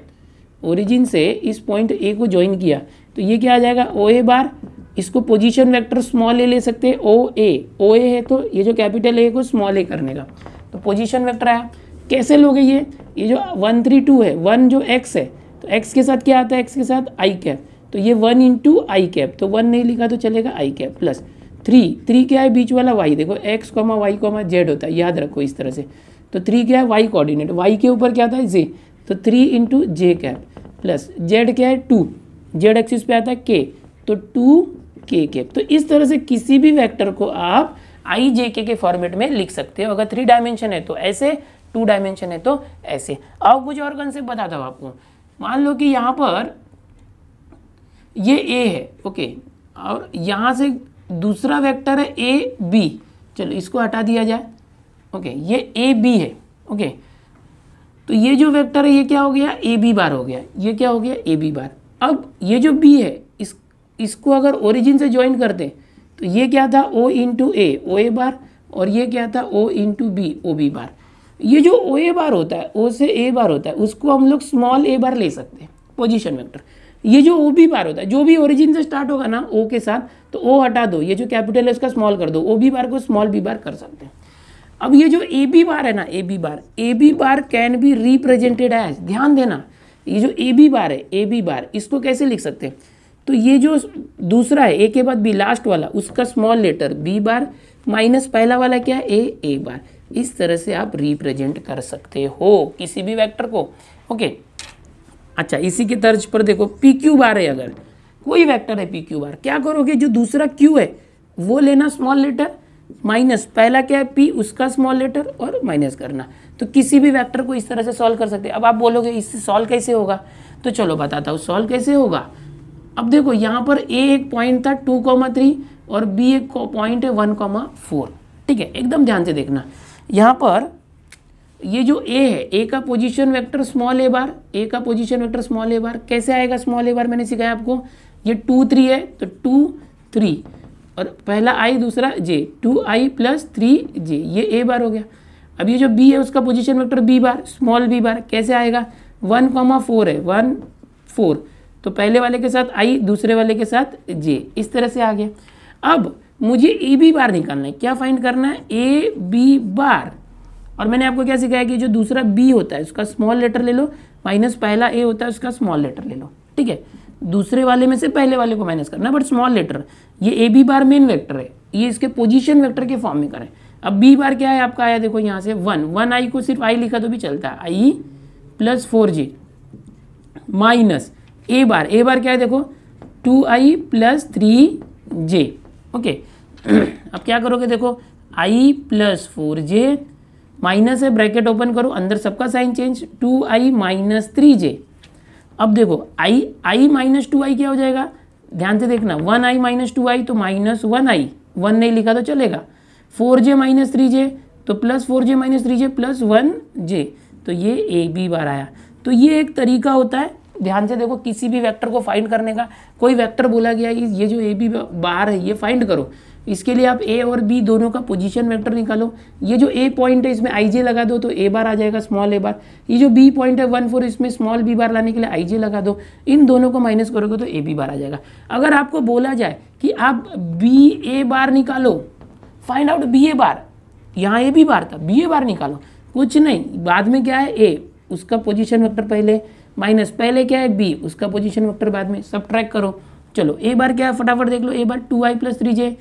ओरिजिन से इस पॉइंट ए को ज्वाइन किया तो ये क्या आ जाएगा ओ ए बार इसको पोजीशन वेक्टर स्मॉल ए ले सकते हैं ओ ए ओ ए है तो ये जो कैपिटल ए को स्मॉल ए करने का तो पोजीशन वेक्टर आया कैसे लोगे ये ये जो वन थ्री टू है वन जो एक्स है तो एक्स के साथ क्या आता है एक्स के साथ आई कैप तो ये वन इंटू आई कैप तो वन नहीं लिखा तो चलेगा i cap plus three three क्या है बीच वाला वाई देखो x comma Y comma z होता है याद रखो इस तरह से तो थ्री क्या है वाई कोऑर्डिनेट वाई के ऊपर क्या था जे तो three into j cap plus z क्या है टू जेड एक्सिस पे आता है के तो टू के कैप तो इस तरह से किसी भी वेक्टर को आप आई जे के, के फॉर्मेट में लिख सकते हो अगर थ्री डायमेंशन है तो ऐसे टू डायमेंशन है तो ऐसे अब कुछ और कंसेप्ट बताता हूँ आपको मान लो कि यहाँ पर ये ए है ओके और यहाँ से दूसरा वेक्टर है ए बी चलो इसको हटा दिया जाए ओके ये ए बी है ओके तो ये जो वेक्टर है ये क्या हो गया ए बी बार हो गया ये क्या हो गया ए बी बार अब ये जो बी है इस इसको अगर ओरिजिन से ज्वाइन करते तो ये क्या था o into A O a bar और ये क्या था o into b o b bar ये जो ओ ए बार होता है ओ से ए बार होता है उसको हम लोग स्मॉल ए बार ले सकते हैं पोजिशन वैक्टर ये जो ओ बी बार होता है जो भी ओरिजिन से स्टार्ट होगा ना ओ के साथ तो ओ हटा दो ये जो कैपिटल है उसका स्मॉल कर दो ओ बी बार को स्मॉल बी बार कर सकते हैं अब ये जो ए बी बार है ना a B bar a B bar can be represented as ध्यान देना ये जो ए बी बार है ए बी बार इसको कैसे लिख सकते हैं तो ये जो दूसरा है ए के बाद बी लास्ट वाला उसका small letter b bar minus पहला वाला क्या है ए ए बार इस तरह से आप रिप्रेजेंट कर सकते हो किसी भी वेक्टर को ओके अच्छा इसी के तर्ज पर देखो पी क्यू बार है अगर कोई वेक्टर है पी क्यू बार क्या करोगे जो दूसरा क्यू है वो लेना स्मॉल लेटर माइनस पहला क्या है पी उसका स्मॉल लेटर और माइनस करना तो किसी भी वेक्टर को इस तरह से सॉल्व कर सकते हैं अब आप बोलोगे इससे सॉल्व कैसे होगा तो चलो बताता हूँ सॉल्व कैसे होगा अब देखो यहाँ पर ए एक पॉइंट था टू कॉमा थ्री और बी एक पॉइंट है वन कॉमा फोर ठीक है एकदम ध्यान से देखना यहाँ पर ये जो ए है ए का position vector small a bar a का position vector small a bar कैसे आएगा स्मॉल ए बार मैंने सिखाया आपको ये टू थ्री है तो टू थ्री और पहला आई दूसरा J two I plus three J ये ए बार हो गया अब ये जो बी है उसका position vector B bar small B bar कैसे आएगा वन कॉमा फोर है वन फोर तो पहले वाले के साथ आई दूसरे वाले के साथ जे इस तरह से आ गया अब मुझे ए e बी बार निकालना है क्या फाइंड करना है ए बी बार और मैंने आपको क्या सिखाया कि जो दूसरा बी होता है उसका स्मॉल लेटर ले लो माइनस पहला ए होता है उसका स्मॉल लेटर ले लो ठीक है दूसरे वाले में से पहले वाले को माइनस करना बट स्मॉल लेटर ये A B bar main vector है ये इसके पोजीशन वेक्टर के फॉर्म में करें अब बी बार क्या है आपका आया देखो यहाँ से वन वन आई को सिर्फ आई लिखा तो भी चलता है I plus four J minus A bar A bar क्या है देखो two I plus three J okay अब क्या करोगे देखो I plus four J minus है ब्रैकेट ओपन करो अंदर सबका sign change two I minus three J अब देखो आई आई माइनस टू आई क्या हो जाएगा ध्यान से देखना one I minus two I तो माइनस वन आई वन नहीं लिखा तो चलेगा four J minus three J तो plus four J minus three J plus one J तो ये ए बी बार आया तो ये एक तरीका होता है ध्यान से देखो किसी भी वेक्टर को फाइंड करने का कोई वेक्टर बोला गया ये जो ए बी बार है ये फाइंड करो इसके लिए आप ए और बी दोनों का पोजीशन वेक्टर निकालो ये जो ए पॉइंट है इसमें आई जे लगा दो तो ए बार आ जाएगा स्मॉल ए बार ये जो बी पॉइंट है वन फोर इसमें स्मॉल बी बार लाने के लिए आई जे लगा दो इन दोनों को माइनस करोगे तो ए बी बार आ जाएगा अगर आपको बोला जाए कि आप बी ए बार निकालो find out B A bar यहाँ ए बी बार था बी ए बार निकालो कुछ नहीं बाद में क्या है ए उसका पोजिशन वैक्टर पहले माइनस पहले क्या है बी उसका पोजिशन वैक्टर बाद में सब ट्रैक करो चलो ए बार क्या है फटाफट देख लो A bar two I plus three J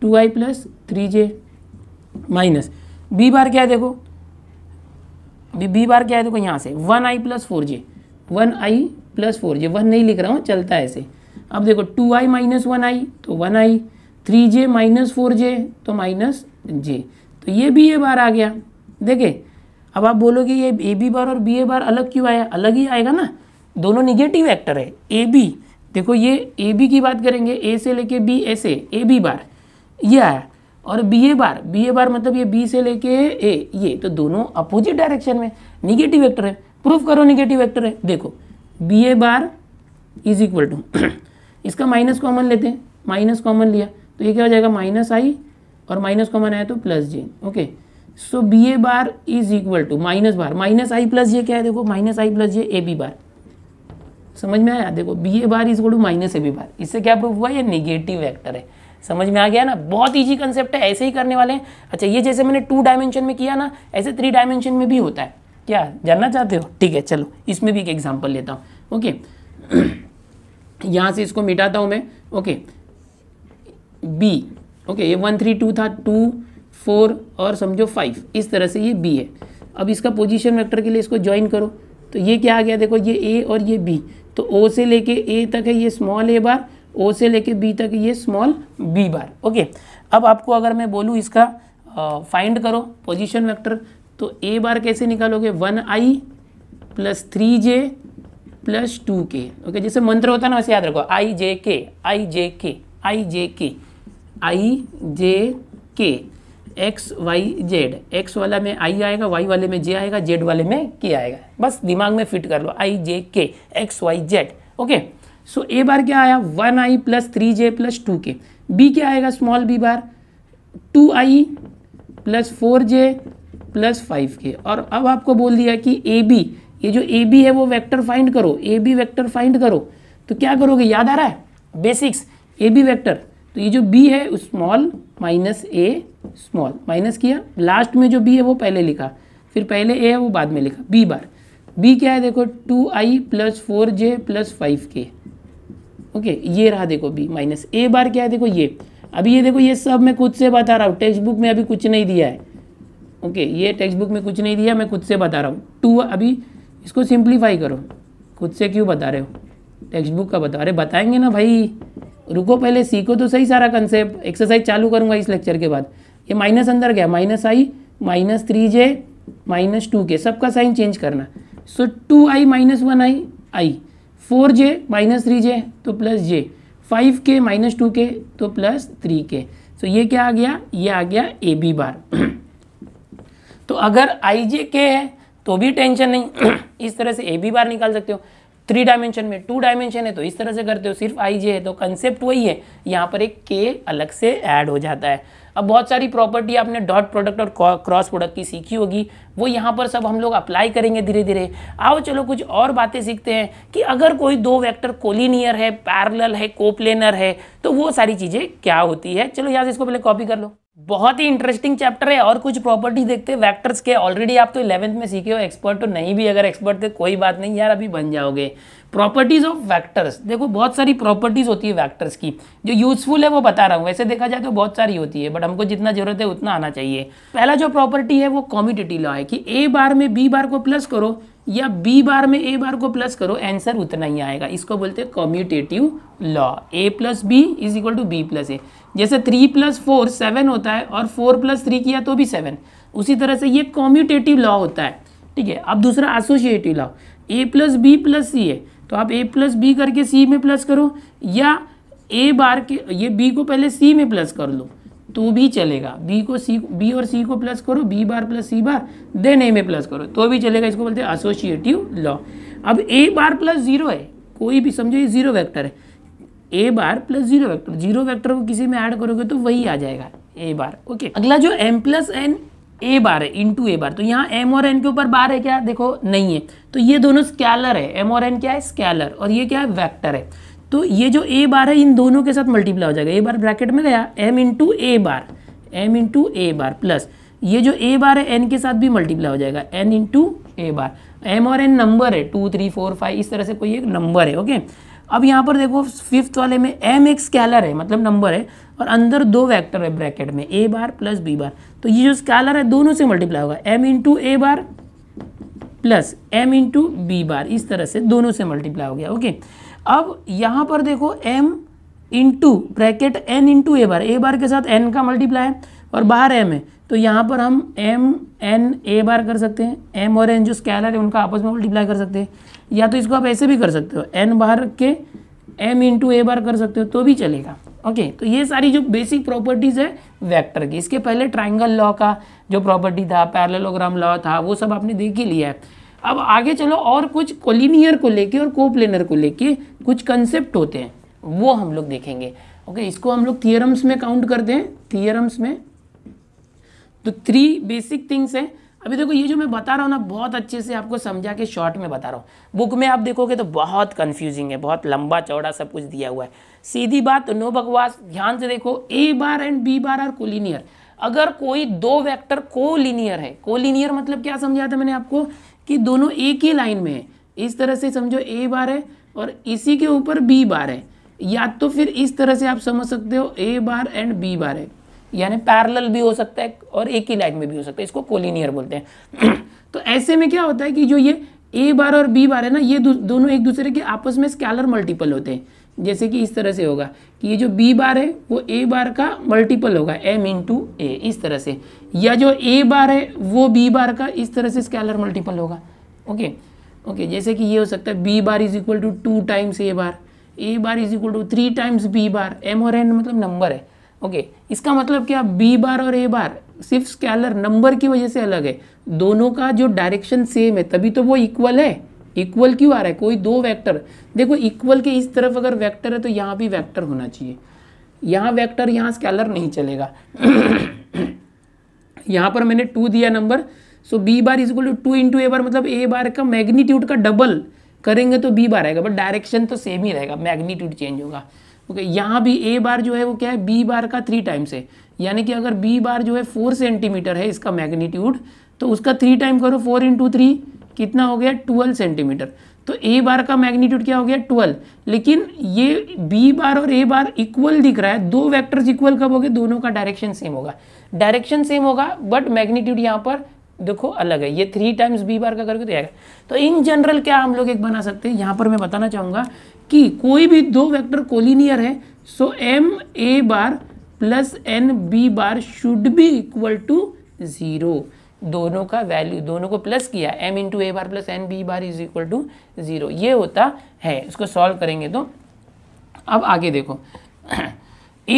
two I plus three J minus B bar क्या है देखो अभी बी बार क्या है देखो यहाँ से one I plus four J one I plus four J one नहीं लिख रहा हूँ चलता है ऐसे अब देखो two I minus one I तो one I three J minus four J तो माइनस जे तो ये बी ए बार आ गया देखे अब आप बोलोगे ये ए बी बार और बी ए बार अलग क्यों आया अलग ही आएगा ना दोनों निगेटिव एक्टर है ए बी देखो ये ए बी की बात करेंगे ए से लेके बी ऐसे ए बी बार यह आया और B A bar B A bar मतलब ये बी से लेके ए ये तो दोनों अपोजिट डायरेक्शन में निगेटिव वेक्टर है प्रूफ करो निगेटिव वेक्टर है देखो B A bar is equal to इसका माइनस कॉमन लेते हैं माइनस कॉमन लिया तो ये क्या हो जाएगा माइनस आई और माइनस कॉमन आया तो plus J okay so B A bar is equal to minus bar minus I plus J क्या है देखो minus I plus J A B bar समझ में आया देखो B A bar is equal to minus A B bar इससे क्या proof हुआ ये निगेटिव वैक्टर है समझ में आ गया ना बहुत ईजी कंसेप्ट है ऐसे ही करने वाले हैं अच्छा ये जैसे मैंने टू डायमेंशन में किया ना ऐसे थ्री डायमेंशन में भी होता है क्या जानना चाहते हो ठीक है चलो इसमें भी एक एग्जाम्पल लेता हूँ ओके यहाँ से इसको मिटाता हूँ मैं ओके बी ओके ये वन थ्री टू था टू फोर और समझो फाइव इस तरह से ये बी है अब इसका पोजीशन वेक्टर के लिए इसको ज्वाइन करो तो ये क्या आ गया देखो ये ए और ये बी तो ओ से लेके ए तक है ये स्मॉल ए बार ओ से लेके बी तक ये स्मॉल बी बार ओके अब आपको अगर मैं बोलूँ इसका फाइंड करो पोजिशन वैक्टर तो ए बार कैसे निकालोगे one I plus three J plus two K okay जैसे मंत्र होता है ना वैसे याद रखो आई जे के आई जे के आई जे के आई J K X Y Z x वाला में आई आएगा वाई वाले में जे आएगा जेड वाले में के आएगा बस दिमाग में फिट कर लो I J K X Y Z okay so A bar क्या आया one I plus three J plus two K B क्या आएगा small B bar two I plus four J plus five K और अब आपको बोल दिया कि ए बी ये जो ए बी है वो वेक्टर फाइंड करो ए बी वेक्टर फाइंड करो तो क्या करोगे याद आ रहा है बेसिक्स ए बी वेक्टर तो ये जो बी है small minus A small minus किया लास्ट में जो बी है वो पहले लिखा फिर पहले ए है वो बाद में लिखा बी बार बी क्या है देखो two I plus four J plus five K okay ये रहा देखो बी माइनस ए बार क्या है देखो ये अभी ये देखो ये सब मैं खुद से बता रहा हूँ टेक्स्ट बुक में अभी कुछ नहीं दिया है ओके ये टेक्स्ट बुक में कुछ नहीं दिया मैं खुद से बता रहा हूँ टू अभी इसको सिंप्लीफाई करो खुद से क्यों बता रहे हो टेक्स्ट बुक का बता रहे बताएंगे ना भाई रुको पहले सीखो तो सही सारा कंसेप्ट एक्सरसाइज चालू करूंगा इस लेक्चर के बाद ये माइनस अंदर गया minus I minus three J minus two K सबका साइन चेंज करना so two I minus one I I four J minus three J तो plus J five K minus two K तो plus three के तो ये क्या आ गया ये आ गया ए बी बार तो अगर आई जे के है तो भी टेंशन नहीं इस तरह से ए बी बार निकाल सकते हो थ्री डायमेंशन में टू डायमेंशन है तो इस तरह से करते हो सिर्फ आई जे है तो कंसेप्ट वही है यहाँ पर एक के अलग से ऐड हो जाता है अब बहुत सारी प्रॉपर्टी आपने डॉट प्रोडक्ट और क्रॉस प्रोडक्ट की सीखी होगी वो यहाँ पर सब हम लोग अप्लाई करेंगे धीरे धीरे आओ चलो कुछ और बातें सीखते हैं कि अगर कोई दो वेक्टर कोलिनियर है पैरल है कोप्लेनर है तो वो सारी चीज़ें क्या होती है चलो यहाँ से इसको पहले कॉपी कर लो बहुत ही इंटरेस्टिंग चैप्टर है और कुछ प्रॉपर्टी देखते हैं वैक्टर्स के ऑलरेडी आप तो इलेवंथ में सीखे हो एक्सपर्ट तो नहीं भी अगर एक्सपर्ट थे कोई बात नहीं यार अभी बन जाओगे प्रॉपर्टीज़ ऑफ वैक्टर्स देखो बहुत सारी प्रॉपर्टीज़ होती है वैक्टर्स की जो यूज़फुल है वो बता रहा हूँ वैसे देखा जाए तो बहुत सारी होती है बट हमको जितना ज़रूरत है उतना आना चाहिए पहला जो प्रॉपर्टी है वो कॉम्पिटेटिव लॉ है कि ए बार में बी बार को प्लस करो या बी बार में ए बार को प्लस करो आंसर उतना ही आएगा इसको बोलते हैं commutative law A plus B is equal to B plus A जैसे थ्री प्लस फोर सेवन होता है और फोर प्लस थ्री किया तो भी सेवन उसी तरह से ये कॉम्यूटेटिव लॉ होता है ठीक है अब दूसरा associative law A plus B plus C है तो आप ए प्लस बी करके सी में प्लस करो या ए बार के ये बी को पहले सी में प्लस कर लो तो भी चलेगा बी को सी बी और सी को प्लस करो B bar plus C bar then A में प्लस करो तो भी चलेगा इसको बोलते हैं एसोसिएटिव लॉ अब ए बार प्लस जीरो है कोई भी समझो ये जीरो वेक्टर है A bar plus zero vector zero vector को किसी में ऐड करोगे तो वही आ जाएगा ए बार ओके अगला जो M plus N A bar है इंटू ए बार तो यहाँ एम और एन के ऊपर बार है क्या देखो नहीं है तो ये दोनों स्कैलर है एम और एन क्या है स्कैलर और ये क्या है वैक्टर है तो ये जो ए बार है इन दोनों के साथ मल्टीप्लाई हो जाएगा ए बार ब्रैकेट में गया M into A bar M into A bar plus ये जो ए बार है एन के साथ भी मल्टीप्लाई हो जाएगा N into A bar M और एन नंबर है टू थ्री फोर फाइव इस तरह से कोई एक नंबर है ओके अब यहाँ पर देखो फिफ्थ वाले में एम एक स्कैलर है मतलब नंबर है और अंदर दो वेक्टर है ब्रैकेट में ए बार प्लस बी बार तो ये जो स्कैलर है दोनों से मल्टीप्लाई होगा M into A bar plus M into B bar इस तरह से दोनों से मल्टीप्लाई हो गया ओके अब यहाँ पर देखो M into bracket N into A bar A bar के साथ एन का मल्टीप्लाई है और बाहर एम है तो यहाँ पर हम एम एन ए बार कर सकते हैं एम और एन जो स्कैलर है उनका आपस में मल्टीप्लाई कर सकते हैं या तो इसको आप ऐसे भी कर सकते हो एन बाहर रख के एम इंटू ए बार कर सकते हो तो भी चलेगा ओके तो ये सारी जो बेसिक प्रॉपर्टीज़ है वेक्टर की इसके पहले ट्राइंगल लॉ का जो प्रॉपर्टी था पैरलोग्राम लॉ था वो सब आपने देख ही लिया है अब आगे चलो और कुछ कोलिनियर को लेके और कोप्लेनर को लेके कुछ कंसेप्ट होते हैं वो हम लोग देखेंगे ओके okay, इसको हम लोग थियरम्स में काउंट करते हैं थियरम्स में तो थ्री बेसिक थिंग्स हैं अभी देखो ये जो मैं बता रहा हूँ ना बहुत अच्छे से आपको समझा के शॉर्ट में बता रहा हूँ बुक में आप देखोगे तो बहुत कन्फ्यूजिंग है बहुत लंबा चौड़ा सब कुछ दिया हुआ है सीधी बात नो बकवास ध्यान से देखो A bar and B bar are collinear अगर कोई दो वैक्टर कोलिनियर है कोलिनियर मतलब क्या समझाया था मैंने आपको कि दोनों एक ही लाइन में है इस तरह से समझो ए बार है और इसी के ऊपर बी बार है या तो फिर इस तरह से आप समझ सकते हो ए बार एंड बी बार है यानी पैरल भी हो सकता है और एक ही लाइन में भी हो सकता है इसको कोलिनियर बोलते हैं तो ऐसे में क्या होता है कि जो ये ए बार और बी बार है ना ये दो, दोनों एक दूसरे के आपस में स्कैलर मल्टीपल होते हैं जैसे कि इस तरह से होगा कि ये जो बी बार है वो ए बार का मल्टीपल होगा एम इन टू ए इस तरह से या जो ए बार है वो बी बार का इस तरह से स्कैलर मल्टीपल होगा ओके ओके जैसे कि ये हो सकता है B bar is equal to two times A bar A bar is equal to three times B bar M और एन मतलब नंबर है ओके इसका मतलब क्या बी बार और ए बार सिर्फ स्कैलर नंबर की वजह से अलग है दोनों का जो डायरेक्शन सेम है तभी तो वो इक्वल है इक्वल क्यों आ रहा है कोई दो वेक्टर देखो इक्वल के इस तरफ अगर वेक्टर है तो यहाँ भी वेक्टर होना चाहिए यहाँ वेक्टर यहाँ स्कैलर नहीं चलेगा यहाँ पर मैंने टू दिया number so B bar is to two into A bar मतलब ए बार का मैग्नीट्यूड का डबल करेंगे तो बी बार आएगा बट डायरेक्शन तो सेम ही रहेगा मैग्नीट्यूड चेंज होगा ओके okay, यहाँ भी ए बार जो है वो क्या है बी बार का थ्री टाइम्स है यानी कि अगर बी बार जो है फोर सेंटीमीटर है इसका मैग्नीट्यूड तो उसका थ्री टाइम करो फोर इंटू थ्री कितना हो गया ट्वेल्व सेंटीमीटर तो ए बार का मैग्नीट्यूड क्या हो गया ट्वेल्व लेकिन ये बी बार और ए बार इक्वल दिख रहा है दो वैक्टर्स इक्वल कब हो गए दोनों का डायरेक्शन सेम होगा डायरेक्शन सेम होगा बट मैग्नीट्यूड यहाँ पर देखो अलग है ये थ्री टाइम्स बी बार का करके तो आएगा तो इन जनरल क्या हम लोग एक बना सकते हैं यहाँ पर मैं बताना चाहूँगा कि कोई भी दो वेक्टर कोलिनियर है so M A bar plus N B bar should be equal to zero दोनों का वैल्यू दोनों को प्लस किया M into A bar plus N B bar is equal to zero ये होता है इसको सॉल्व करेंगे तो अब आगे देखो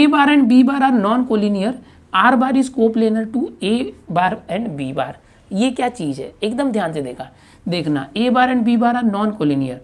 A bar and B bar are non collinear R bar is linear to A bar and B bar ये क्या चीज़ है एकदम ध्यान से देखा देखना A bar and B bar are non collinear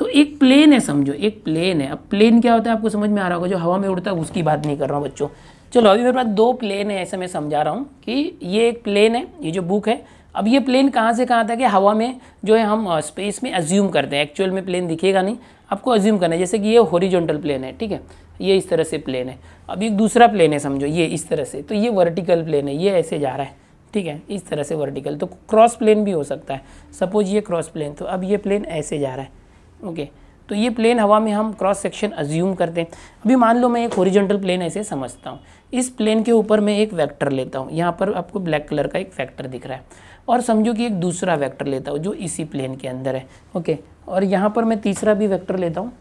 तो एक प्लेन है समझो एक प्लेन है अब प्लेन क्या होता है आपको समझ में आ रहा होगा जो हवा में उड़ता है उसकी बात नहीं कर रहा हूँ बच्चों चलो अभी मेरे पास दो प्लेन है ऐसे मैं समझा रहा हूँ कि ये एक प्लेन है ये जो बुक है अब ये प्लेन कहाँ से कहाँ था कि हवा में जो है हम स्पेस में अज्यूम करते हैं एक्चुअल में प्लेन दिखेगा नहीं आपको अज्यूम करना है जैसे कि ये हॉरिजॉन्टल प्लेन है ठीक है ये इस तरह से प्लेन है अब एक दूसरा प्लेन है समझो ये इस तरह से तो ये वर्टिकल प्लेन है ये ऐसे जा रहा है ठीक है इस तरह से वर्टिकल तो क्रॉस प्लेन भी हो सकता है सपोज ये क्रॉस प्लेन तो अब ये प्लेन ऐसे जा रहा है ओके तो ये प्लेन हवा में हम क्रॉस सेक्शन अज्यूम करते हैं अभी मान लो मैं एक ओरिजेंटल प्लेन ऐसे समझता हूँ इस प्लेन के ऊपर मैं एक वेक्टर लेता हूँ यहाँ पर आपको ब्लैक कलर का एक फैक्टर दिख रहा है और समझो कि एक दूसरा वेक्टर लेता हूँ जो इसी प्लेन के अंदर है ओके और यहाँ पर मैं तीसरा भी वैक्टर लेता हूँ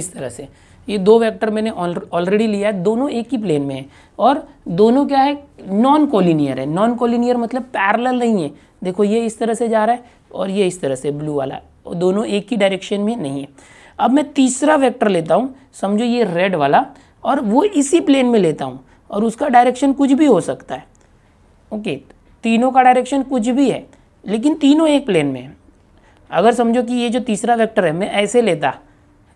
इस तरह से ये दो वेक्टर मैंने ऑलरेडी लिया है दोनों एक ही प्लेन में है और दोनों क्या है नॉन कोलिनियर है नॉन कोलिनियर मतलब पैरल नहीं है देखो ये इस तरह से जा रहा है और ये इस तरह से ब्लू वाला दोनों एक ही डायरेक्शन में नहीं है अब मैं तीसरा वेक्टर लेता हूँ समझो ये रेड वाला और वो इसी प्लेन में लेता हूँ और उसका डायरेक्शन कुछ भी हो सकता है ओके तीनों का डायरेक्शन कुछ भी है लेकिन तीनों एक प्लेन में है अगर समझो कि ये जो तीसरा वेक्टर है मैं ऐसे लेता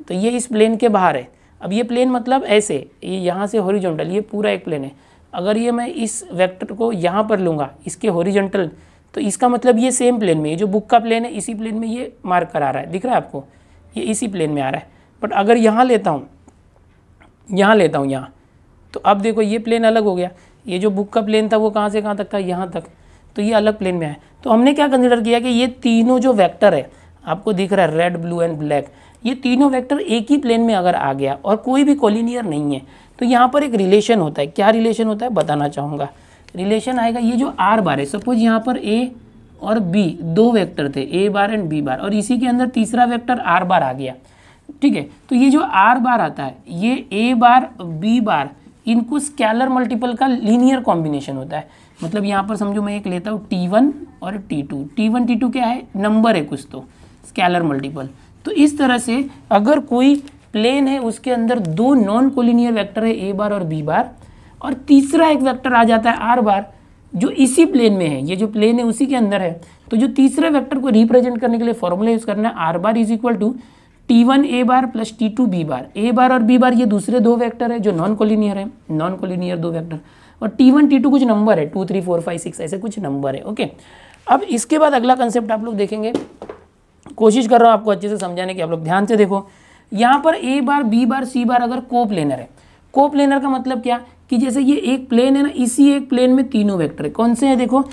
तो ये इस प्लेन के बाहर है अब ये प्लेन मतलब ऐसे ये यहाँ से हॉरिजॉन्टल ये पूरा एक प्लेन है अगर ये मैं इस वेक्टर को यहाँ पर लूँगा इसके हॉरिजॉन्टल तो इसका मतलब ये सेम प्लेन में ये जो बुक का प्लेन है इसी प्लेन में ये मार्क करा रहा है दिख रहा है आपको ये इसी प्लेन में आ रहा है बट अगर यहाँ लेता हूँ यहाँ लेता हूँ यहाँ तो अब देखो ये प्लेन अलग हो गया ये जो बुक का प्लेन था वो कहाँ से कहाँ तक था यहाँ तक तो ये अलग प्लेन में है तो हमने क्या कंसिडर किया कि ये तीनों जो वैक्टर है आपको दिख रहा है रेड ब्लू एंड ब्लैक ये तीनों वेक्टर एक ही प्लेन में अगर आ गया और कोई भी कॉलिनियर नहीं है तो यहाँ पर एक रिलेशन होता है क्या रिलेशन होता है बताना चाहूँगा रिलेशन आएगा ये जो आर बार है सपोज यहाँ पर ए और बी दो वेक्टर थे ए बार एंड बी बार और इसी के अंदर तीसरा वेक्टर आर बार आ गया ठीक है तो ये जो आर बार आता है ये ए बार बी बार इनको स्कैलर मल्टीपल का लीनियर कॉम्बिनेशन होता है मतलब यहाँ पर समझो मैं एक लेता हूँ टी वन और T two T one T two क्या है नंबर है कुछ तो स्कैलर मल्टीपल तो इस तरह से अगर कोई प्लेन है उसके अंदर दो नॉन कोलिनियर वेक्टर है ए बार और बी बार और तीसरा एक वेक्टर आ जाता है आर बार जो इसी प्लेन में है ये जो प्लेन है उसी के अंदर है तो जो तीसरे वेक्टर को रिप्रेजेंट करने के लिए फॉर्मूला यूज़ करना है R bar is equal to T one A bar plus T two B bar A bar और बी बार ये दूसरे दो वेक्टर है जो नॉन कोलिनियर है नॉन कोलिनियर दो वेक्टर और टी वन टी टू कुछ नंबर है two three four five six ऐसे कुछ नंबर है ओके अब इसके बाद अगला कंसेप्ट आप लोग देखेंगे कोशिश कर रहा हूँ आपको अच्छे से समझाने की आप लोग ध्यान से देखो यहाँ पर ए बार बी बार सी बार अगर कोप लेनर है कोप्लेनर का मतलब क्या कि जैसे ये एक प्लेन है ना इसी एक प्लेन में तीनों वेक्टर है कौन से हैं देखो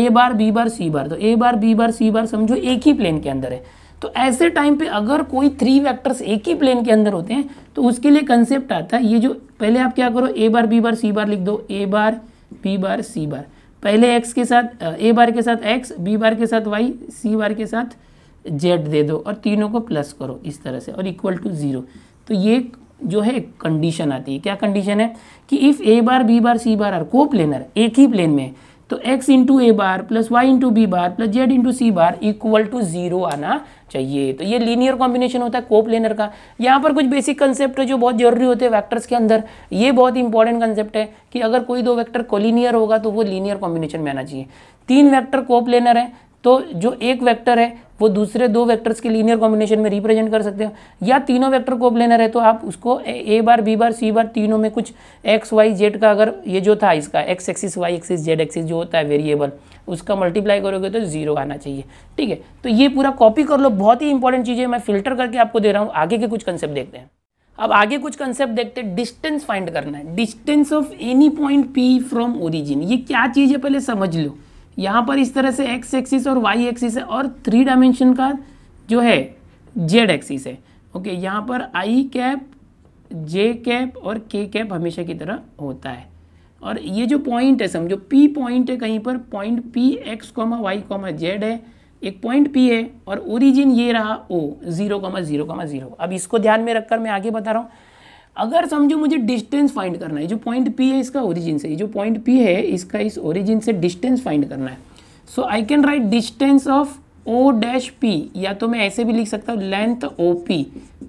A bar B bar C बार तो ए बार बी बार सी बार समझो एक ही प्लेन के अंदर है तो ऐसे टाइम पे अगर कोई थ्री वेक्टर्स एक ही प्लेन के अंदर होते हैं तो उसके लिए कंसेप्ट आता है ये जो पहले आप क्या करो ए बार बी बार सी बार लिख दो ए बार बी बार सी बार पहले एक्स के साथ ए बार के साथ एक्स बी बार के साथ वाई सी बार के साथ जेड दे दो और तीनों को प्लस करो इस तरह से और इक्वल टू ज़ीरो तो ये जो है कंडीशन आती है क्या कंडीशन है कि if A bar B bar C bar R coplanar एक ही प्लेन में तो x into A bar plus Y into B bar plus Z into C bar equal to zero आना चाहिए तो ये लीनियर कॉम्बिनेशन होता है कोप्लेनर का यहाँ पर कुछ बेसिक कंसेप्ट है जो बहुत जरूरी होते हैं वैक्टर्स के अंदर ये बहुत इंपॉर्टेंट कंसेप्ट है कि अगर कोई दो वैक्टर कोलिनियर होगा तो वो लीनियर कॉम्बिनेशन में आना चाहिए तीन वैक्टर कोप्लेनर है तो जो एक वेक्टर है वो दूसरे दो वेक्टर्स के लीनियर कॉम्बिनेशन में रिप्रेजेंट कर सकते हो या तीनों वेक्टर कोप्लेनर है तो आप उसको ए बार बी बार सी बार तीनों में कुछ एक्स वाई जेड का अगर ये जो था इसका X axis Y axis Z axis जो होता है वेरिएबल उसका मल्टीप्लाई करोगे तो जीरो आना चाहिए ठीक है तो ये पूरा कॉपी कर लो बहुत ही इंपॉर्टेंट चीज़ें मैं फिल्टर करके आपको दे रहा हूँ आगे के कुछ कंसेप्ट देखते हैं अब आगे कुछ कंसेप्ट देखते हैं डिस्टेंस फाइंड करना है distance of any point P from origin ये क्या चीज़ है पहले समझ लो यहाँ पर इस तरह से एक्स एक्सिस और वाई एक्सिस है और थ्री डायमेंशन का जो है जेड एक्सिस है ओके यहाँ पर आई कैप जे कैप और के कैप हमेशा की तरह होता है और ये जो पॉइंट है समझो पी पॉइंट है कहीं पर point P X comma Y comma Z है एक पॉइंट पी है और ओरिजिन ये रहा O zero comma zero comma zero अब इसको ध्यान में रखकर मैं आगे बता रहा हूँ अगर समझो मुझे डिस्टेंस फाइंड करना है जो पॉइंट पी है इसका ओरिजिन से जो पॉइंट पी है इसका इस ओरिजिन से डिस्टेंस फाइंड करना है so I can write distance of O dash P या तो मैं ऐसे भी लिख सकता हूँ लेंथ ओ पी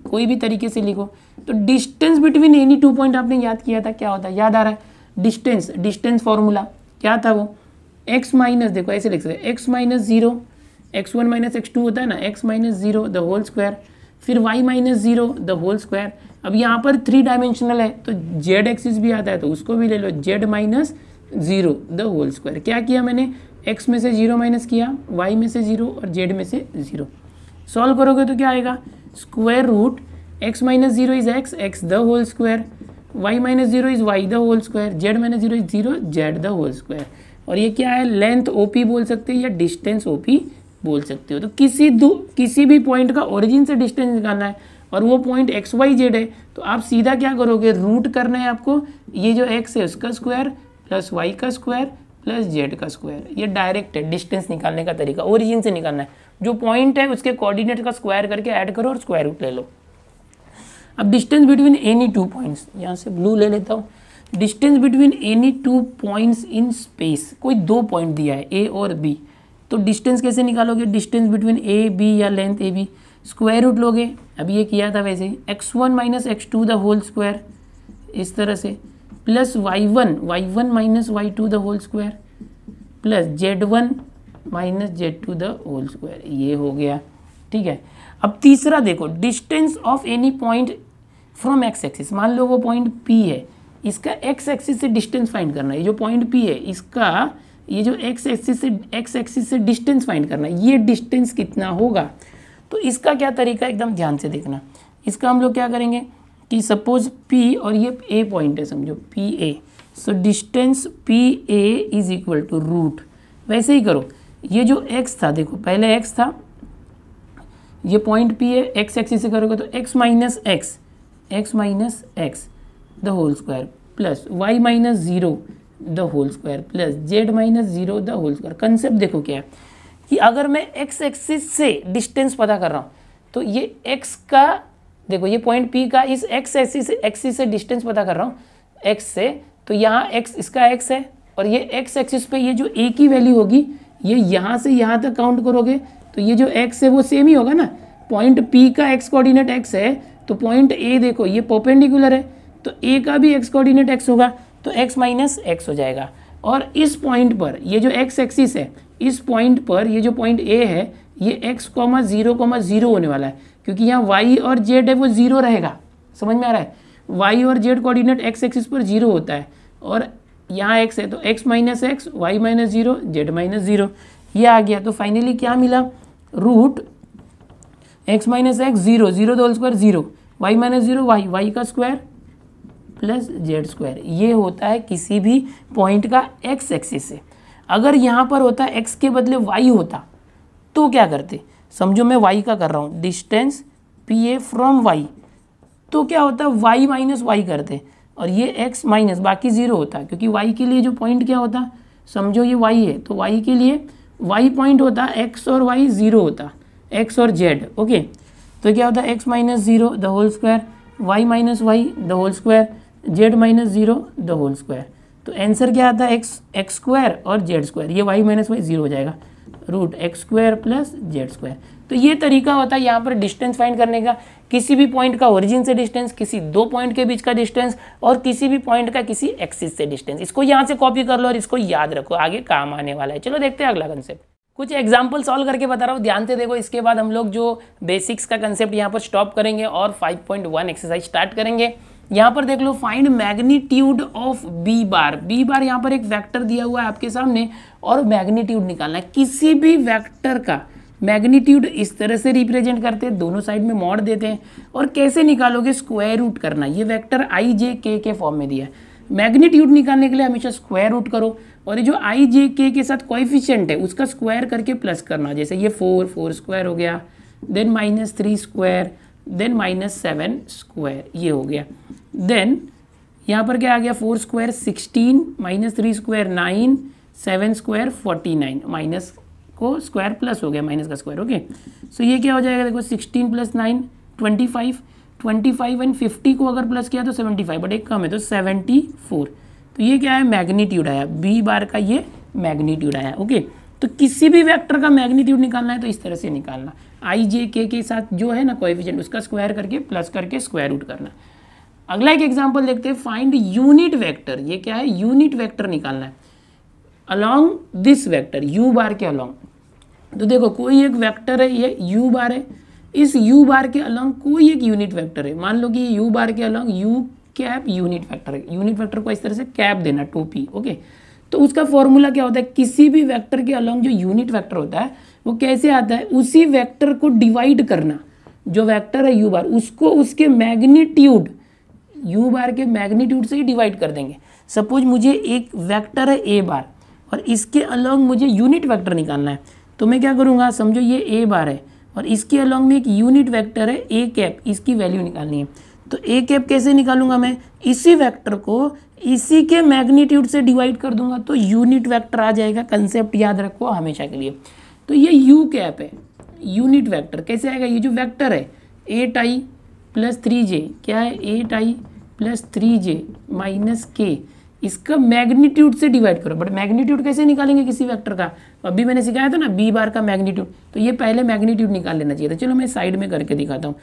कोई भी तरीके से लिखो तो distance between any two point आपने याद किया था क्या होता है याद आ रहा है डिस्टेंस डिस्टेंस फॉर्मूला क्या था वो एक्स माइनस देखो ऐसे लिख सकते X minus zero X one minus X two होता है ना X minus zero the whole square फिर Y minus zero the whole square अब यहाँ पर थ्री डायमेंशनल है तो जेड एक्सिस भी आता है तो उसको भी ले लो Z minus zero the whole square क्या किया मैंने एक्स में से जीरो माइनस किया वाई में से ज़ीरो और जेड में से ज़ीरो सॉल्व करोगे तो क्या आएगा square root X minus zero is X X the whole square Y minus zero is Y the whole square Z minus zero is zero Z the whole square और ये क्या है लेंथ ओ पी बोल सकते हो या distance O P बोल सकते हो तो किसी दो किसी भी पॉइंट का ओरिजिन से डिस्टेंस निकालना है और वो पॉइंट एक्स वाई जेड है तो आप सीधा क्या करोगे रूट करना है आपको ये जो एक्स है उसका स्क्वायर प्लस वाई का स्क्वायर प्लस जेड का स्क्वायर ये डायरेक्ट है डिस्टेंस निकालने का तरीका ओरिजिन से निकालना है जो पॉइंट है उसके कोऑर्डिनेट का स्क्वायर करके ऐड करो और स्क्वायर रूट ले लो अब distance between any two points यहाँ से ब्लू ले लेता हूँ distance between any two points in space कोई दो पॉइंट दिया है ए और बी तो डिस्टेंस कैसे निकालोगे डिस्टेंस बिटवीन ए बी या length A B square root लोगे अभी ये किया था वैसे X one minus X two the whole square इस तरह से plus Y one Y one minus Y two the whole square plus Z one minus Z two the whole square ये हो गया ठीक है अब तीसरा देखो distance of any point from X axis मान लो वो पॉइंट पी है इसका एक्स एक्सिस से डिस्टेंस फाइंड करना है जो पॉइंट पी है इसका ये जो एक्स एक्सिस से एक्स एक्सिस से डिस्टेंस फाइंड करना है ये डिस्टेंस कितना होगा तो इसका क्या तरीका एकदम ध्यान से देखना इसका हम लोग क्या करेंगे कि सपोज P और ये A पॉइंट है समझो P A so distance P A is equal to root वैसे ही करो ये जो x था देखो पहले x था ये पॉइंट P है x एक्स इसे करोगे तो x minus X X minus X the whole square plus Y minus zero the whole square plus Z minus zero the whole square concept देखो क्या है कि अगर मैं एक्स एक्सिस से डिस्टेंस पता कर रहा हूँ तो ये एक्स का देखो ये पॉइंट पी का इस एक्स एक्सिस एक्सिस से डिस्टेंस पता कर रहा हूँ एक्स से तो यहाँ एक्स इसका एक्स है और ये एक्स एक्सिस पे ये जो ए की वैल्यू होगी ये यहाँ से यहाँ तक काउंट करोगे तो ये जो एक्स है वो सेम ही होगा ना पॉइंट पी का एक्स कोऑर्डिनेट एक्स है तो पॉइंट ए देखो ये पोपेंडिकुलर है तो ए का भी एक्स कोऑर्डिनेट एक्स होगा तो एक्स माइनस एक्स हो जाएगा और इस पॉइंट पर ये जो एक्स एक्सिस है इस पॉइंट पर ये जो पॉइंट ए है ये X comma zero comma zero होने वाला है क्योंकि यहाँ वाई और जेड है वो ज़ीरो रहेगा समझ में आ रहा है वाई और जेड कोऑर्डिनेट एक्स एक्सिस पर ज़ीरो होता है और यहाँ एक्स है तो X minus X Y minus zero Z minus zero ये आ गया तो फाइनली क्या मिला root X minus X zero zero दो square zero Y minus zero Y Y का स्क्वायर प्लस जेड स्क्वायर ये होता है किसी भी पॉइंट का एक्स एक्सिस से अगर यहाँ पर होता एक्स के बदले वाई होता तो क्या करते समझो मैं वाई का कर रहा हूँ distance P A from Y तो क्या होता वाई माइनस वाई करते और ये एक्स माइनस बाकी ज़ीरो होता क्योंकि वाई के लिए जो पॉइंट क्या होता समझो ये वाई है तो वाई के लिए वाई पॉइंट होता एक्स और वाई ज़ीरो होता एक्स और जेड ओके तो क्या होता X minus zero the whole square Y minus Y the whole square Z minus zero the whole square तो आंसर क्या आता है एक्स एक्स स्क्वायर और जेड स्क्वायर ये वाई माइनस वाई जीरो हो जाएगा root X square plus Z square तो ये तरीका होता है यहाँ पर डिस्टेंस फाइंड करने का किसी भी पॉइंट का ओरिजिन से डिस्टेंस किसी दो पॉइंट के बीच का डिस्टेंस और किसी भी पॉइंट का किसी एक्सिस से डिस्टेंस इसको यहाँ से कॉपी कर लो और इसको याद रखो आगे काम आने वाला है चलो देखते हैं अगला कंसेप्ट कुछ एग्जाम्पल सॉल्व करके बता रहा हूँ ध्यान से देखो इसके बाद हम लोग जो बेसिक्स का कंसेप्ट यहाँ पर स्टॉप करेंगे और 5.1 एक्सरसाइज स्टार्ट करेंगे यहाँ पर देख लो find magnitude of B bar B bar यहाँ पर एक वेक्टर दिया हुआ है आपके सामने और मैग्नीट्यूड निकालना है किसी भी वेक्टर का मैग्नीट्यूड इस तरह से रिप्रेजेंट करते हैं दोनों साइड में मोड़ देते हैं और कैसे निकालोगे स्क्वायर रूट करना ये वैक्टर आई जे के के फॉर्म में दिया है मैग्नीट्यूड निकालने के लिए हमेशा स्क्वायर रूट करो और ये जो आई जे के के साथ कोएफिशिएंट है उसका स्क्वायर करके प्लस करना जैसे ये फोर फोर स्क्वायर हो गया then minus three square then minus seven square ये हो गया देन यहाँ पर क्या आ गया four square sixteen minus three square nine seven square forty nine minus को स्क्वायर प्लस हो गया माइनस का स्क्वायर ओके सो ये क्या हो जाएगा देखो sixteen plus nine twenty five twenty five and fifty को अगर प्लस किया तो सेवेंटी फाइव बट एक कम है तो सेवेंटी फोर तो ये क्या है मैग्नीट्यूड आया बी बार का ये मैग्नीट्यूड आया ओके तो किसी भी वेक्टर का मैग्नीट्यूड निकालना है तो इस तरह से निकालना आई जे के के साथ जो है ना कोएफिशिएंट उसका स्क्वायर करके प्लस करके स्क्वायर रूट करना अगला एक एग्जांपल देखते हैं फाइंड यूनिट वेक्टर ये क्या है यूनिट वेक्टर निकालना है along this vector U bar के अलोंग तो देखो कोई एक वेक्टर है ये यू बार है इस यू बार के अलोंग कोई एक यूनिट वैक्टर है मान लो कि यू बार के along U cap unit vector है यूनिट वैक्टर को इस तरह से कैप देना टोपी ओके तो उसका फॉर्मूला क्या होता है किसी भी वेक्टर के अलोंग जो यूनिट वेक्टर होता है वो कैसे आता है उसी वेक्टर को डिवाइड करना जो वेक्टर है यू बार उसको उसके मैग्नीट्यूड यू बार के मैग्नीट्यूड से ही डिवाइड कर देंगे सपोज मुझे एक वेक्टर है ए बार और इसके अलॉन्ग मुझे यूनिट वैक्टर निकालना है तो मैं क्या करूँगा समझो ये ए बार है और इसके अलॉन्ग में एक यूनिट वैक्टर है ए कैप इसकी वैल्यू निकालनी है तो ए कैप कैसे निकालूंगा मैं इसी वेक्टर को इसी के मैग्नीट्यूड से डिवाइड कर दूंगा तो यूनिट वेक्टर आ जाएगा कंसेप्ट याद रखो हमेशा के लिए तो ये यू कैप है यूनिट वैक्टर कैसे आएगा ये जो वैक्टर है eight I plus three J क्या है eight I plus three J minus K इसका मैग्नीट्यूड से डिवाइड करो बट मैग्नीट्यूड कैसे निकालेंगे किसी वेक्टर का तो अभी मैंने सिखाया था ना बी बार का मैग्नीट्यूड तो ये पहले मैग्नीट्यूड निकाल लेना चाहिए था चलो मैं साइड में करके दिखाता हूँ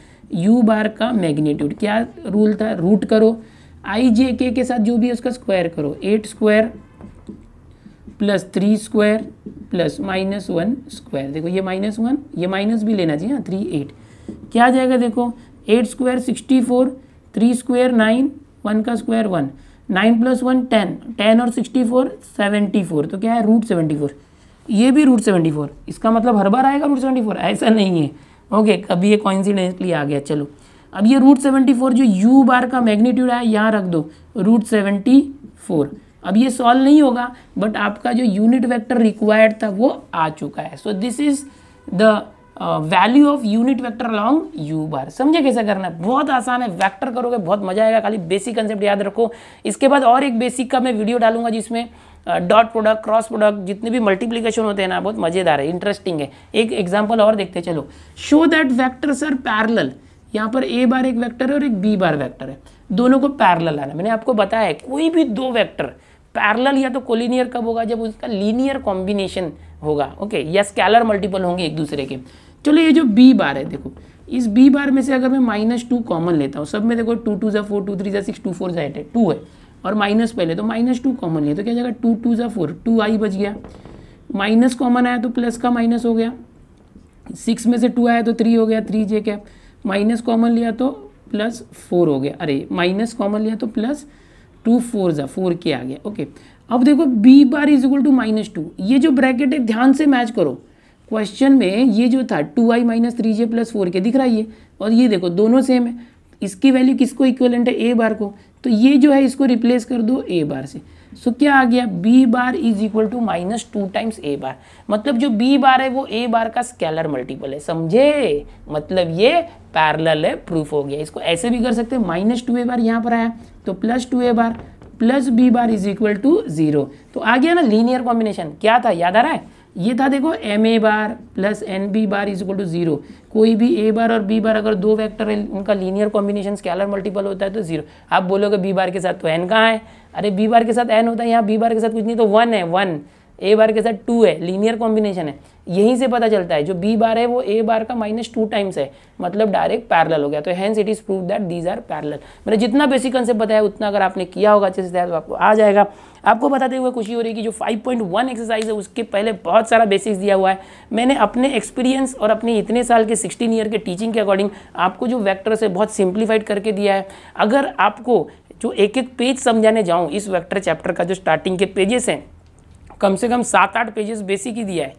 यू बार का मैग्नीट्यूड क्या रूल था रूट करो आई जे के के साथ जो भी है उसका स्क्वायर करो eight square plus three square plus minus one square देखो ये माइनस वन ये माइनस भी लेना चाहिए हाँ थ्री एट क्या आ जाएगा देखो eight square sixty four three square nine one का square one nine plus one ten ten और सिक्सटी फोर सेवेंटी फोर तो क्या है रूट सेवेंटी फोर ये भी रूट सेवेंटी फोर इसका मतलब हर बार आएगा रूट सेवेंटी फोर ऐसा नहीं है ओके कभी ये कॉन्सिडेंटली आ गया चलो अब ये रूट सेवेंटी फोर जो यू बार का मैग्नीट्यूड है यहाँ रख दो रूट सेवेंटी फोर अब ये सॉल्व नहीं होगा बट आपका जो यूनिट वेक्टर रिक्वायर्ड था वो आ चुका है so this is the value of unit vector along U bar समझे कैसे करना है बहुत आसान है वेक्टर करोगे बहुत मजा आएगा खाली बेसिक कंसेप्ट याद रखो इसके बाद और एक बेसिक का मैं वीडियो डालूंगा जिसमें डॉट प्रोडक्ट क्रॉस प्रोडक्ट जितने भी मल्टीप्लीकेशन होते हैं ना बहुत मज़ेदार है इंटरेस्टिंग है एक एग्जाम्पल और देखते चलो show that vectors are parallel यहाँ पर ए बार एक वैक्टर है और एक बी बार वैक्टर है दोनों को पैरल आना मैंने आपको बताया है कोई भी दो वैक्टर पैरल या तो कोलिनियर कब होगा जब उसका लीनियर कॉम्बिनेशन होगा ओके या स्कैलर मल्टीपल होंगे एक दूसरे के चलो ये जो बी बार है देखो इस बी बार में से अगर मैं माइनस टू कॉमन लेता हूँ सब में देखो टू टू जो फोर टू थ्री जो सिक्स टू फोर ज़ा एट है टू है और माइनस पहले तो माइनस टू कॉमन लिया तो क्या जाएगा टू टू जो फोर टू आई बच गया माइनस कॉमन आया तो प्लस का माइनस हो गया सिक्स में से टू आया तो थ्री हो गया थ्री जे क्या माइनस कॉमन लिया तो प्लस फोर हो गया अरे माइनस कॉमन लिया तो प्लस टू फोर ज़ा फोर के आ गया ओके अब देखो B bar is equal to minus two ये जो ब्रैकेट है ध्यान से मैच करो क्वेश्चन में ये जो था two I minus three J plus four K दिख रहा है ये और ये देखो दोनों सेम है इसकी वैल्यू किसको इक्वलेंट है ए बार को तो ये जो है इसको रिप्लेस कर दो ए बार से सो क्या आ गया b bar is equal to minus two times A bar मतलब जो b बार है वो a बार का स्केलर मल्टीपल है समझे मतलब ये पैरल है प्रूफ हो गया इसको ऐसे भी कर सकते हैं माइनस टू ए बार यहाँ पर आया तो plus two A bar plus B bar is equal to zero तो आ गया ना लीनियर कॉम्बिनेशन क्या था याद आ रहा है ये था देखो M A bar plus N B bar is equal to zero कोई भी ए बार और बी बार अगर दो वेक्टर है उनका लीनियर कॉम्बिनेशन स्केलर मल्टीपल होता है तो जीरो आप बोलोगे बी बार के साथ तो एन कहाँ है अरे बी बार के साथ एन होता है यहाँ बी बार के साथ कुछ नहीं तो वन है वन ए बार के साथ टू है लीनियर कॉम्बिनेशन है यहीं से पता चलता है जो बी बार है वो ए बार का माइनस टू टाइम्स है मतलब डायरेक्ट पैरल हो गया तो hence it is prove that these are parallel मैंने जितना बेसिक कंसेप्ट बताया उतना अगर आपने किया होगा अच्छे से तो आपको आ जाएगा आपको बताते हुए खुशी हो रही है कि जो 5.1 एक्सरसाइज है उसके पहले बहुत सारा बेसिक्स दिया हुआ है मैंने अपने एक्सपीरियंस और अपने इतने साल के 16 ईयर के टीचिंग के अकॉर्डिंग आपको जो वैक्टर्स है बहुत सिंप्लीफाइड करके दिया है अगर आपको जो एक एक पेज समझाने जाऊँ इस वैक्टर चैप्टर का जो स्टार्टिंग के पेजेस हैं कम से कम सात आठ पेजेस बेसिक ही दिया है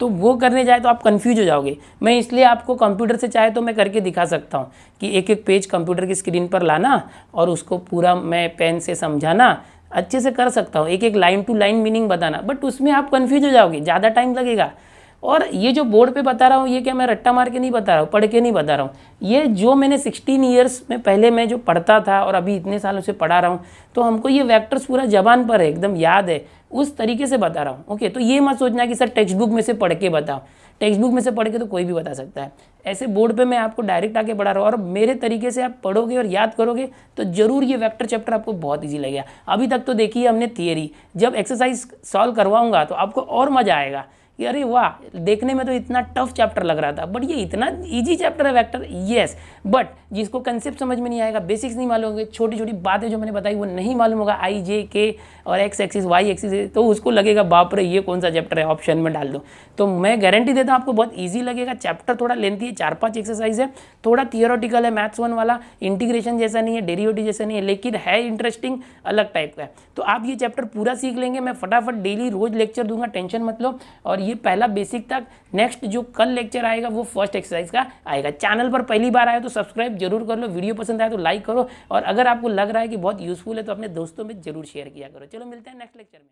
तो वो करने जाए तो आप कंफ्यूज हो जाओगे मैं इसलिए आपको कंप्यूटर से चाहे तो मैं करके दिखा सकता हूँ कि एक एक पेज कंप्यूटर की स्क्रीन पर लाना और उसको पूरा मैं पेन से समझाना अच्छे से कर सकता हूँ एक एक लाइन टू लाइन मीनिंग बताना बट उसमें आप कन्फ्यूज हो जाओगे ज़्यादा टाइम लगेगा और ये जो बोर्ड पे बता रहा हूँ ये क्या मैं रट्टा मार के नहीं बता रहा हूँ पढ़ के नहीं बता रहा हूँ ये जो मैंने सिक्सटीन ईयर्स में पहले मैं जो पढ़ता था और अभी इतने सालों से पढ़ा रहा हूँ तो हमको ये वैक्टर्स पूरा जबान पर है एकदम याद है उस तरीके से बता रहा हूँ ओके तो ये मत सोचना कि सर टेक्स्ट बुक में से पढ़ के बताओ टेक्स्ट बुक में से पढ़ के तो कोई भी बता सकता है ऐसे बोर्ड पर मैं आपको डायरेक्ट आके पढ़ा रहा हूँ और मेरे तरीके से आप पढ़ोगे और याद करोगे तो ज़रूर ये वैक्टर चैप्टर आपको बहुत ईजी लगेगा अभी तक तो देखिए हमने थियरी जब एक्सरसाइज सॉल्व करवाऊंगा तो आपको और मज़ा आएगा अरे वाह देखने में तो इतना टफ चैप्टर लग रहा था बट ये इतना ईजी चैप्टर है वैक्टर येस बट जिसको कंसेप्ट समझ में नहीं आएगा बेसिक्स नहीं मालूम होंगे छोटी छोटी बातें जो मैंने बताई वो नहीं मालूम होगा आई जे के और एक्स एक्सिस वाई एक्सिस तो उसको लगेगा बाप रे ये कौन सा चैप्टर है ऑप्शन में डाल दो तो मैं गारंटी देता हूँ आपको बहुत ईजी लगेगा चैप्टर थोड़ा लेंथी है चार पाँच एक्सरसाइज है थोड़ा थियोरटिकल है मैथ्स वन वाला इंटीग्रेशन जैसा नहीं है डेरियोटी जैसा नहीं है लेकिन है इंटरेस्टिंग अलग टाइप का है तो आप ये चैप्टर पूरा सीख लेंगे मैं फटाफट डेली रोज लेक्चर दूंगा टेंशन मत लो और ये पहला बेसिक तक नेक्स्ट जो कल लेक्चर आएगा वो फर्स्ट एक्सरसाइज का आएगा चैनल पर पहली बार आए तो सब्सक्राइब सब्सक्राइब जरूर कर लो वीडियो पसंद आए तो लाइक करो और अगर आपको लग रहा है कि बहुत यूज़फुल है तो अपने दोस्तों में जरूर शेयर किया करो चलो मिलते हैं नेक्स्ट लेक्चर में